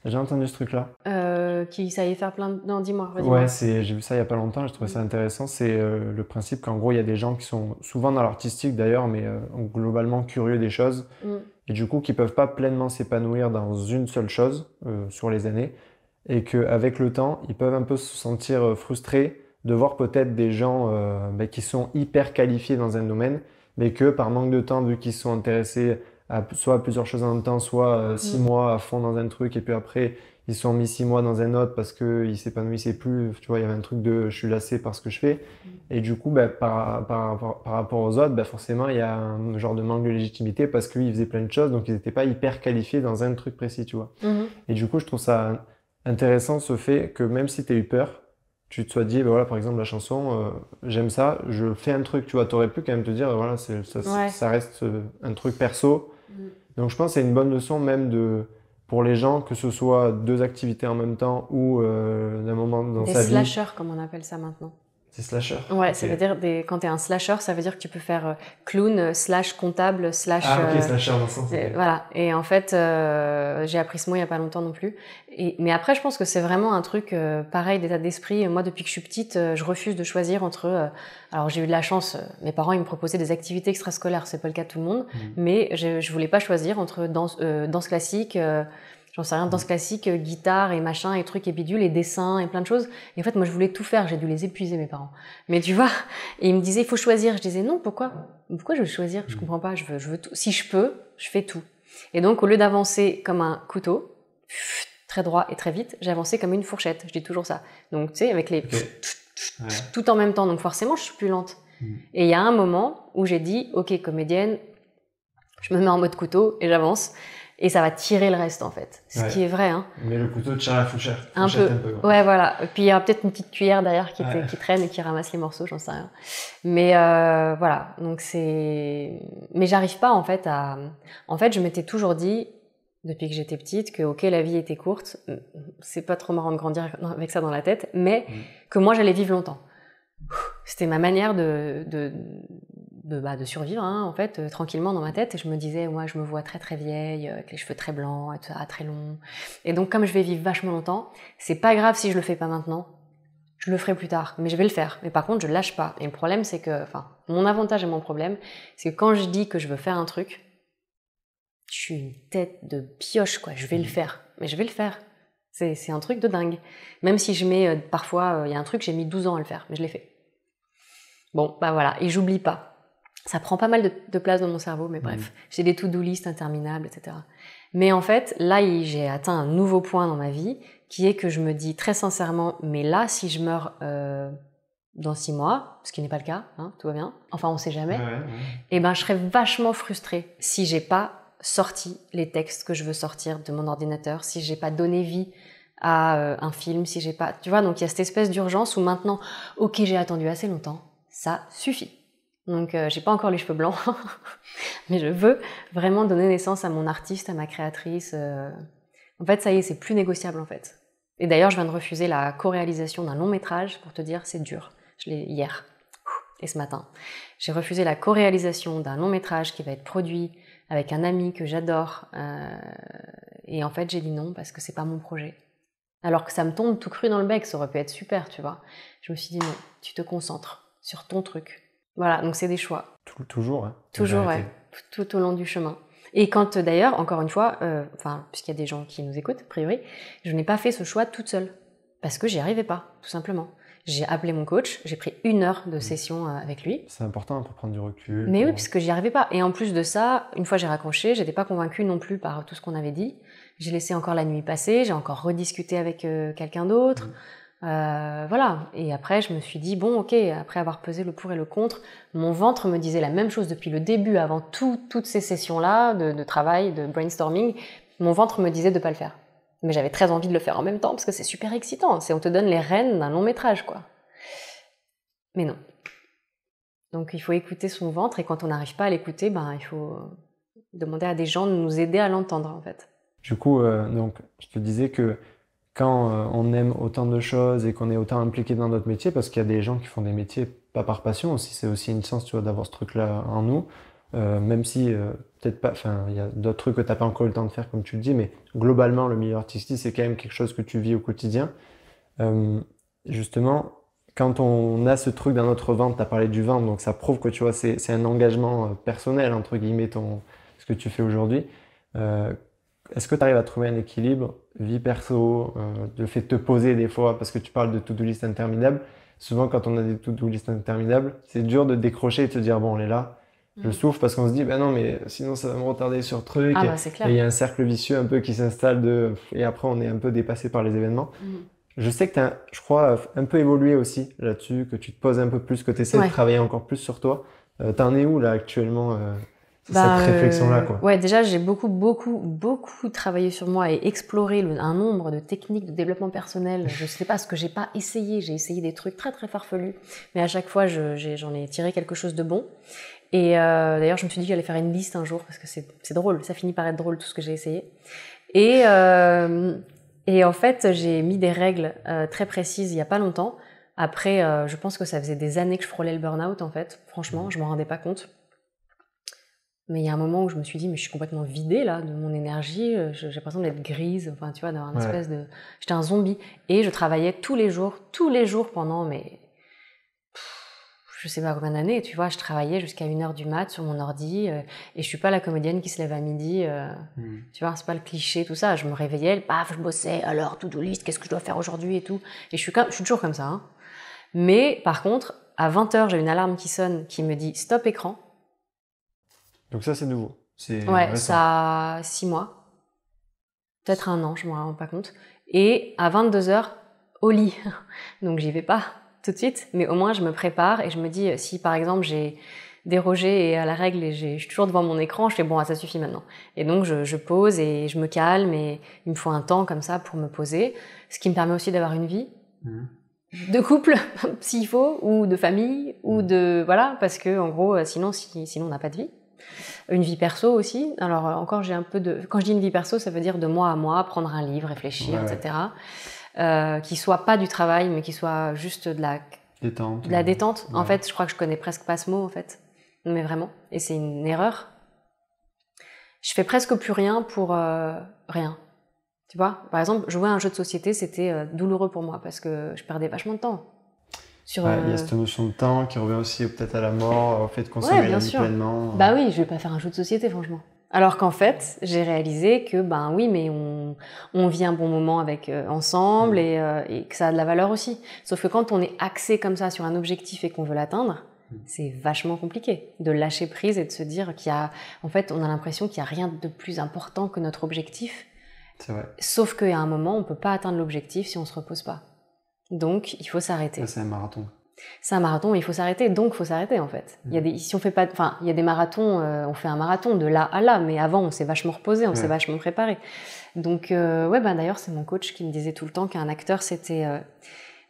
J'ai entendu ce truc-là. Euh, qui ça faire plein de... Non, dis-moi. ouais, c'est, j'ai vu ça il n'y a pas longtemps, je trouvais ça intéressant. C'est euh, le principe qu'en gros, il y a des gens qui sont souvent dans l'artistique d'ailleurs, mais euh, globalement curieux des choses. Mm. Et du coup, qui peuvent pas pleinement s'épanouir dans une seule chose sur les années. Et qu'avec le temps, ils peuvent un peu se sentir frustrés de voir peut-être des gens ben, qui sont hyper qualifiés dans un domaine, mais que par manque de temps, vu qu'ils sont intéressés soit plusieurs choses en même temps, soit euh, six mm. mois à fond dans un truc et puis après ils sont mis six mois dans un autre parce qu'ils s'épanouissaient plus. Tu vois, il y avait un truc de je suis lassé par ce que je fais. Mm. Et du coup, ben, par, par, par, rapport aux autres, ben, forcément, il y a un genre de manque de légitimité parce qu'ils faisaient plein de choses, donc ils n'étaient pas hyper qualifiés dans un truc précis, tu vois. Mm-hmm. Et du coup, je trouve ça intéressant ce fait que même si tu as eu peur, tu te sois dit, ben, voilà, par exemple, la chanson, euh, j'aime ça, je fais un truc, tu vois, t'aurais pu quand même te dire, voilà, ça, reste euh, un truc perso Mm. Donc je pense que c'est une bonne leçon même pour les gens, que ce soit deux activités en même temps ou euh, un moment dans sa vie. Des slashers, comme on appelle ça maintenant. C'est slasher. Ouais, ça veut dire des... quand t'es un slasher, ça veut dire que tu peux faire euh, clown, euh, slash comptable, slash. Ah ok, euh, slasher dans voilà. Et en fait, j'ai appris ce mot il y a pas longtemps non plus. Et, mais après, je pense que c'est vraiment un truc pareil d'état d'esprit. Moi, depuis que je suis petite, je refuse de choisir entre. alors j'ai eu de la chance, mes parents ils me proposaient des activités extrascolaires, c'est pas le cas de tout le monde, mhm. mais je, je voulais pas choisir entre danse, danse classique j'en sais rien, danse mm. classique, euh, guitare et machin et trucs et bidules, et dessins, et plein de choses. Et en fait, moi, je voulais tout faire, j'ai dû les épuiser, mes parents. Mais tu vois, et ils me disaient, il faut choisir. Je disais, non, pourquoi Pourquoi je veux choisir Je mm. comprends pas, je veux, je veux tout. Si je peux, je fais tout. Et donc, au lieu d'avancer comme un couteau, très droit et très vite, j'ai avancé comme une fourchette. Je dis toujours ça. Donc, tu sais, avec les... Tout en même temps. Donc, forcément, je suis plus lente. Mm. Et il y a un moment où j'ai dit, ok, comédienne, je me mets en mode couteau et j'avance et ça va tirer le reste en fait. Ce qui est vrai. Hein. Mais le couteau de la à Un peu. Un peu ouais, voilà. Et puis il y a peut-être une petite cuillère derrière qui, traîne et qui ramasse les morceaux, j'en sais rien. Mais euh, voilà. Donc c'est. Mais j'arrive pas en fait à. En fait, je m'étais toujours dit depuis que j'étais petite que ok la vie était courte. C'est pas trop marrant de grandir avec ça dans la tête, mais mm. que moi j'allais vivre longtemps. C'était ma manière de, de bah, de, survivre, hein, en fait, euh, tranquillement dans ma tête. Et je me disais, moi, je me vois très très vieille, euh, avec les cheveux très blancs, et très longs. Et donc, comme je vais vivre vachement longtemps, c'est pas grave si je le fais pas maintenant. Je le ferai plus tard, mais je vais le faire. Mais par contre, je lâche pas. Et le problème, c'est que, enfin, mon avantage et mon problème, c'est que quand je dis que je veux faire un truc, je suis une tête de pioche, quoi. Je vais le mmh. faire. Mais je vais le faire. C'est un truc de dingue. Même si je mets, euh, parfois, il y a un truc, j'ai mis 12 ans à le faire, mais je l'ai fait. Bon, bah voilà, et j'oublie pas. Ça prend pas mal de, place dans mon cerveau, mais bref, mm. j'ai des to-do list interminables, etc. Mais en fait, là, j'ai atteint un nouveau point dans ma vie, qui est que je me dis très sincèrement, mais là, si je meurs euh, dans six mois, ce qui n'est pas le cas, hein, tout va bien, enfin, on sait jamais, et eh ben, je serais vachement frustrée si j'ai pas sorti les textes que je veux sortir de mon ordinateur, si j'ai pas donné vie à euh, un film, si j'ai pas, tu vois, donc il y a cette espèce d'urgence où maintenant, ok, j'ai attendu assez longtemps, ça suffit. Donc euh, j'ai pas encore les cheveux blancs, mais je veux vraiment donner naissance à mon artiste, à ma créatrice. Euh. En fait, ça y est, c'est plus négociable en fait. Et d'ailleurs, je viens de refuser la co-réalisation d'un long métrage pour te dire, c'est dur. Je l'ai hier et ce matin. J'ai refusé la co-réalisation d'un long métrage qui va être produit avec un ami que j'adore. Euh, et en fait, j'ai dit non parce que c'est pas mon projet. Alors que ça me tombe tout cru dans le bec, ça aurait pu être super, tu vois. Je me suis dit non, tu te concentres sur ton truc voilà, donc c'est des choix. toujours, hein, Toujours, ouais. Tout, au long du chemin. Et quand euh, d'ailleurs, encore une fois, euh, enfin, puisqu'il y a des gens qui nous écoutent, a priori, je n'ai pas fait ce choix toute seule. Parce que j'y arrivais pas, tout simplement. J'ai appelé mon coach, j'ai pris une heure de mm. session euh, avec lui. C'est important pour prendre du recul. Mais oui, parce que j'y arrivais pas. Et en plus de ça, une fois j'ai raccroché, j'étais pas convaincue non plus par tout ce qu'on avait dit. J'ai laissé encore la nuit passer, j'ai encore rediscuté avec quelqu'un d'autre. Mm. Euh, voilà. Et après, je me suis dit, bon, ok, après avoir pesé le pour et le contre, mon ventre me disait la même chose depuis le début, avant toutes ces sessions-là de, travail, de brainstorming. Mon ventre me disait de ne pas le faire. Mais j'avais très envie de le faire en même temps parce que c'est super excitant. C'est on te donne les rênes d'un long métrage, quoi. Mais non. Donc il faut écouter son ventre et quand on n'arrive pas à l'écouter, ben, il faut demander à des gens de nous aider à l'entendre, en fait. Du coup, euh, donc, je te disais que quand euh, on aime autant de choses et qu'on est autant impliqué dans notre métier, parce qu'il y a des gens qui font des métiers pas par passion aussi, c'est aussi une chance, tu vois, d'avoir ce truc-là en nous, euh, même si euh, peut-être pas, enfin, il y a d'autres trucs que t'as pas encore eu le temps de faire, comme tu le dis, mais globalement, le meilleur artistique, c'est quand même quelque chose que tu vis au quotidien. justement, quand on a ce truc dans notre ventre, as parlé du ventre, donc ça prouve que tu vois, c'est un engagement personnel, entre guillemets, ton, ce que tu fais aujourd'hui. Est-ce que tu arrives à trouver un équilibre vie perso, de euh, le fait de te poser des fois, parce que tu parles de to-do list interminable. Souvent, quand on a des to-do list interminables, c'est dur de décrocher et de se dire, bon, on est là, je mm. souffre, parce qu'on se dit, ben non, mais sinon ça va me retarder sur truc. Ah, bah, et il y a un cercle vicieux un peu qui s'installe de, et après on est un peu dépassé par les événements. Mm. Je sais que tu as, je crois, un peu évolué aussi là-dessus, que tu te poses un peu plus, que tu essaies de travailler encore plus sur toi. Euh, tu en es où là actuellement euh, cette bah, réflexion-là, euh, ouais, déjà, j'ai beaucoup, beaucoup, beaucoup travaillé sur moi et exploré un nombre de techniques de développement personnel. Je sais pas ce que j'ai pas essayé. J'ai essayé des trucs très, très farfelus, mais à chaque fois, j'en ai, tiré quelque chose de bon. Et euh, d'ailleurs, je me suis dit que j'allais faire une liste un jour parce que c'est drôle. Ça finit par être drôle tout ce que j'ai essayé. Et euh, en fait, j'ai mis des règles très précises il y a pas longtemps. Après, je pense que ça faisait des années que je frôlais le burn-out en fait. Franchement, mmh. je m'en rendais pas compte. Mais il y a un moment où je me suis dit, mais je suis complètement vidée là de mon énergie, euh, j'ai l'impression d'être grise, enfin tu vois, d'avoir une espèce de. J'étais un zombie. Et je travaillais tous les jours, tous les jours pendant mais je sais pas combien d'années, tu vois, je travaillais jusqu'à 1h du mat sur mon ordi euh, et je suis pas la comédienne qui se lève à midi, euh, hmm. tu vois, c'est pas le cliché, tout ça. Je me réveillais, paf, je bossais, alors, to-do list, qu'est-ce que je dois faire aujourd'hui et tout. Et je suis, comme, je suis toujours comme ça. Hein. Mais par contre, à 20h, j'ai une alarme qui sonne qui me dit stop écran. Donc ça, c'est nouveau. C'est ouais, ça a six mois, peut-être un an, je m'en rends pas compte. Et à 22 h au lit. Donc j'y vais pas tout de suite, mais au moins je me prépare et je me dis euh, si par exemple j'ai dérogé et à la règle et je suis toujours devant mon écran, je fais bon, ah, ça suffit maintenant. Et donc je, pose et je me calme et il me faut un temps comme ça pour me poser, ce qui me permet aussi d'avoir une vie. Mmh. de couple s'il faut ou de famille ou de voilà parce que en gros euh, sinon si, sinon on n'a pas de vie une vie perso aussi. Alors euh, encore, j'ai un peu de. Quand je dis une vie perso, ça veut dire de moi à moi prendre un livre, réfléchir, etc. Euh, qui soit pas du travail, mais qui soit juste de la détente. De la détente. En fait, je crois que je connais presque pas ce mot en fait, mais vraiment. Et c'est une erreur. Je fais presque plus rien pour euh, rien. Tu vois, par exemple, jouer à un jeu de société, c'était douloureux pour moi parce que je perdais vachement de temps il y a euh, cette notion de temps qui revient aussi peut-être à la mort, au fait de consommer Bah oui, je vais pas faire un jeu de société, franchement. Alors qu'en fait, j'ai réalisé que ben oui, mais on, on vit un bon moment avec euh, ensemble mm. euh, et, que ça a de la valeur aussi. Sauf que quand on est axé comme ça sur un objectif et qu'on veut l'atteindre, mm. c'est vachement compliqué de lâcher prise et de se dire qu'il y a, en fait, on a l'impression qu'il n'y a rien de plus important que notre objectif. C'est vrai. Sauf qu'à un moment, on peut pas atteindre l'objectif si on se repose pas. Donc, il faut s'arrêter. Ah, c'est un marathon. C'est un marathon, il faut s'arrêter, donc il faut s'arrêter en fait. Il y a mm. des, si on fait pas, enfin, il y a des marathons, euh, on fait un marathon de là à là, mais avant on s'est vachement reposé, on s'est vachement préparé. Donc euh, ouais, ben d'ailleurs c'est mon coach qui me disait tout le temps qu'un acteur c'était, euh,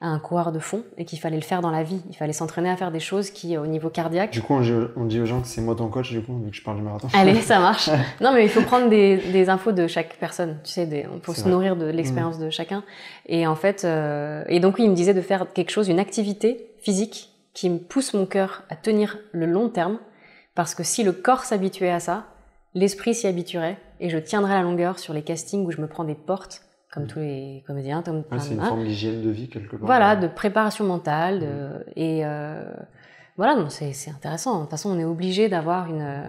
à un coureur de fond et qu'il fallait le faire dans la vie. Il fallait s'entraîner à faire des choses qui, euh, au niveau cardiaque. Du coup, on dit, aux gens que c'est moi ton coach, du coup, vu que je parle du marathon. Allez, ça marche. non, mais il faut prendre des, infos de chaque personne, tu sais, des, faut se nourrir de mmh. l'expérience de chacun. Et en fait, euh, et donc, il me disait de faire quelque chose, une activité physique qui me pousse mon cœur à tenir le long terme, parce que si le corps s'habituait à ça, l'esprit s'y habituerait, et je tiendrais la longueur sur les castings où je me prends des portes comme mm. tous les comédiens. c'est une forme d'hygiène de vie quelque part. Voilà, de préparation mentale. Mm. et euh, voilà, voilà, c'est intéressant. De toute façon, on est obligé d'avoir une. Euh,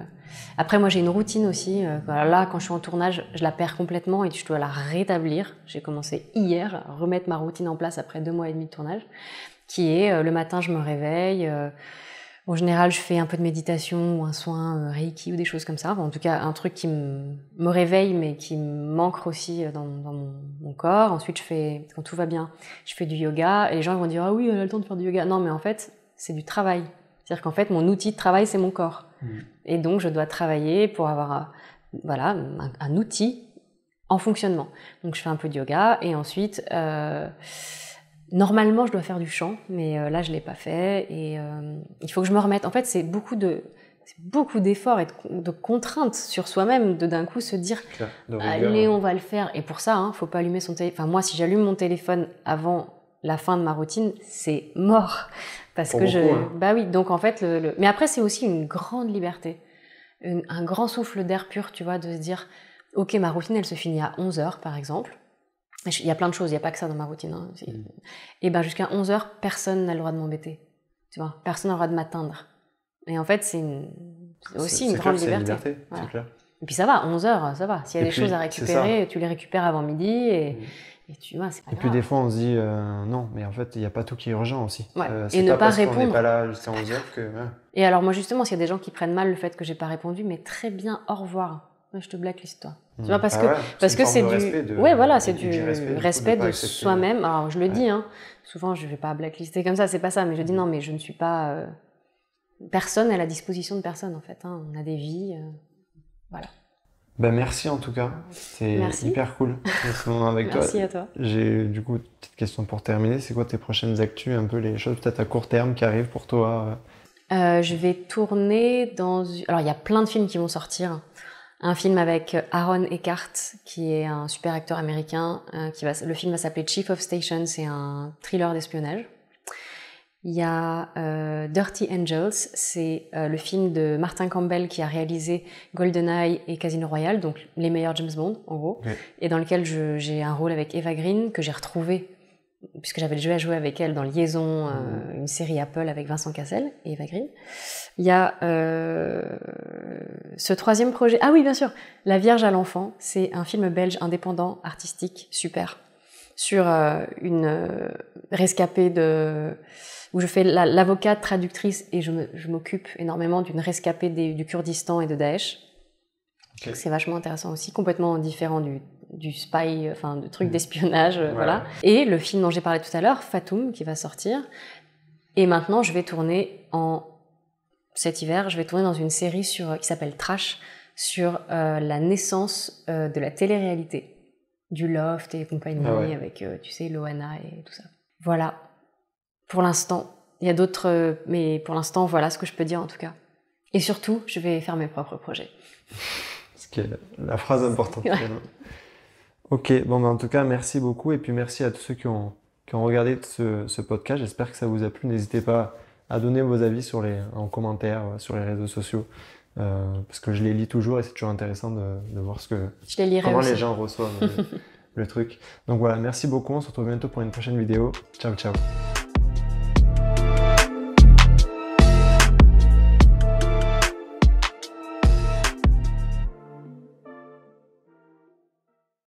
après, moi, j'ai une routine aussi. Euh, là, quand je suis en tournage, je la perds complètement et je dois la rétablir. J'ai commencé hier à remettre ma routine en place après deux mois et demi de tournage, qui est le matin, je me réveille. En général, je fais un peu de méditation ou un soin euh, Reiki ou des choses comme ça. en tout cas, un truc qui me réveille mais qui m'ancre aussi euh, dans, mon, corps. Ensuite, je fais, quand tout va bien, je fais du yoga. Et les gens vont dire Ah oui, on a le temps de faire du yoga. Non, mais en fait, c'est du travail. C'est-à-dire qu'en fait, mon outil de travail, c'est mon corps. Mm. Et donc, je dois travailler pour avoir euh, voilà, un, outil en fonctionnement. Donc, je fais un peu de yoga et ensuite, Normalement, je dois faire du chant, mais euh, là, je l'ai pas fait. Et euh, il faut que je me remette. En fait, c'est beaucoup de beaucoup d'efforts et de, contraintes sur soi-même de d'un coup se dire allez hein. on va le faire et pour ça ne hein, faut pas allumer son téléphone enfin moi si j'allume mon téléphone avant la fin de ma routine c'est mort parce que je hein. bah oui donc en fait le, mais après c'est aussi une grande liberté un grand souffle d'air pur tu vois de se dire ok ma routine elle se finit à 11h par exemple il y a plein de choses, il n'y a pas que ça dans ma routine. Hein. Mm. Et ben jusqu'à 11h, personne n'a le droit de m'embêter. Tu vois, personne n'a le droit de m'atteindre. Et en fait, c'est aussi une grande liberté. clair. Et puis ça va, 11h, ça va. S'il y a des choses à récupérer, tu les récupères avant midi et, mm. tu vois, puis des fois, on se dit euh, non, mais en fait, il n'y a pas tout qui est urgent aussi. Euh, et ne pas répondre. Et alors, moi, justement, s'il y a des gens qui prennent mal le fait que j'ai pas répondu, mais très bien, au revoir je te blackliste toi. parce que c'est du, ouais voilà, c'est du, respect, de, soi-même. Alors je le dis, hein. souvent je vais pas blacklister comme ça, c'est pas ça, mais je dis hmm. non, mais je ne suis pas euh, personne à la disposition de personne en fait. Hein. on a des vies, euh, voilà. Ben merci en tout cas, c'est hyper cool avec toi. Merci à toi. J'ai du coup une petite question pour terminer, c'est quoi tes prochaines actus, un peu les choses peut-être à court terme qui arrivent pour toi euh? je vais tourner dans. Alors, il y a plein de films qui vont sortir un film avec euh, Aaron Eckhart, qui est un super acteur américain. Euh, qui va, le film va s'appeler Chief of Station, c'est un thriller d'espionnage. Il y a euh, Dirty Angels, c'est le film de Martin Campbell qui a réalisé GoldenEye et Casino Royale, donc les meilleurs James Bond en gros, et dans lequel j'ai un rôle avec Eva Green que j'ai retrouvé puisque j'avais déjà jouer avec elle dans Liaison, mmh. une série Apple avec Vincent Cassel et Eva Green. Il y a euh, ce troisième projet. Ah oui, bien sûr, La Vierge à l'enfant. C'est un film belge indépendant, artistique, super, sur euh, une euh, rescapée de où je fais l'avocate traductrice et je m'occupe énormément d'une rescapée du Kurdistan et de Daesh. C'est vachement intéressant aussi, complètement différent du, du spy, enfin, du truc mm. d'espionnage, euh, voilà. Et le film dont j'ai parlé tout à l'heure, Fatoum, qui va sortir. Et maintenant, je vais tourner en cet hiver, je vais tourner dans une série qui s'appelle Trash, sur euh, la naissance euh, de la télé-réalité, du Loft et compagnie, ah avec, euh, tu sais, Loana et tout ça. Voilà, pour l'instant. Il y a d'autres, mais pour l'instant, voilà ce que je peux dire en tout cas. Et surtout, je vais faire mes propres projets. Ce qui est la phrase importante. Ok, bon, en tout cas, merci beaucoup. Et puis merci à tous ceux qui ont, regardé ce podcast. J'espère que ça vous a plu. N'hésitez pas à donner vos avis sur les, en commentaire, euh, sur les réseaux sociaux. Euh, parce que je les lis toujours et c'est toujours intéressant de, voir ce que, comment les gens reçoivent le truc. Donc voilà, merci beaucoup. On se retrouve bientôt pour une prochaine vidéo. Ciao, ciao.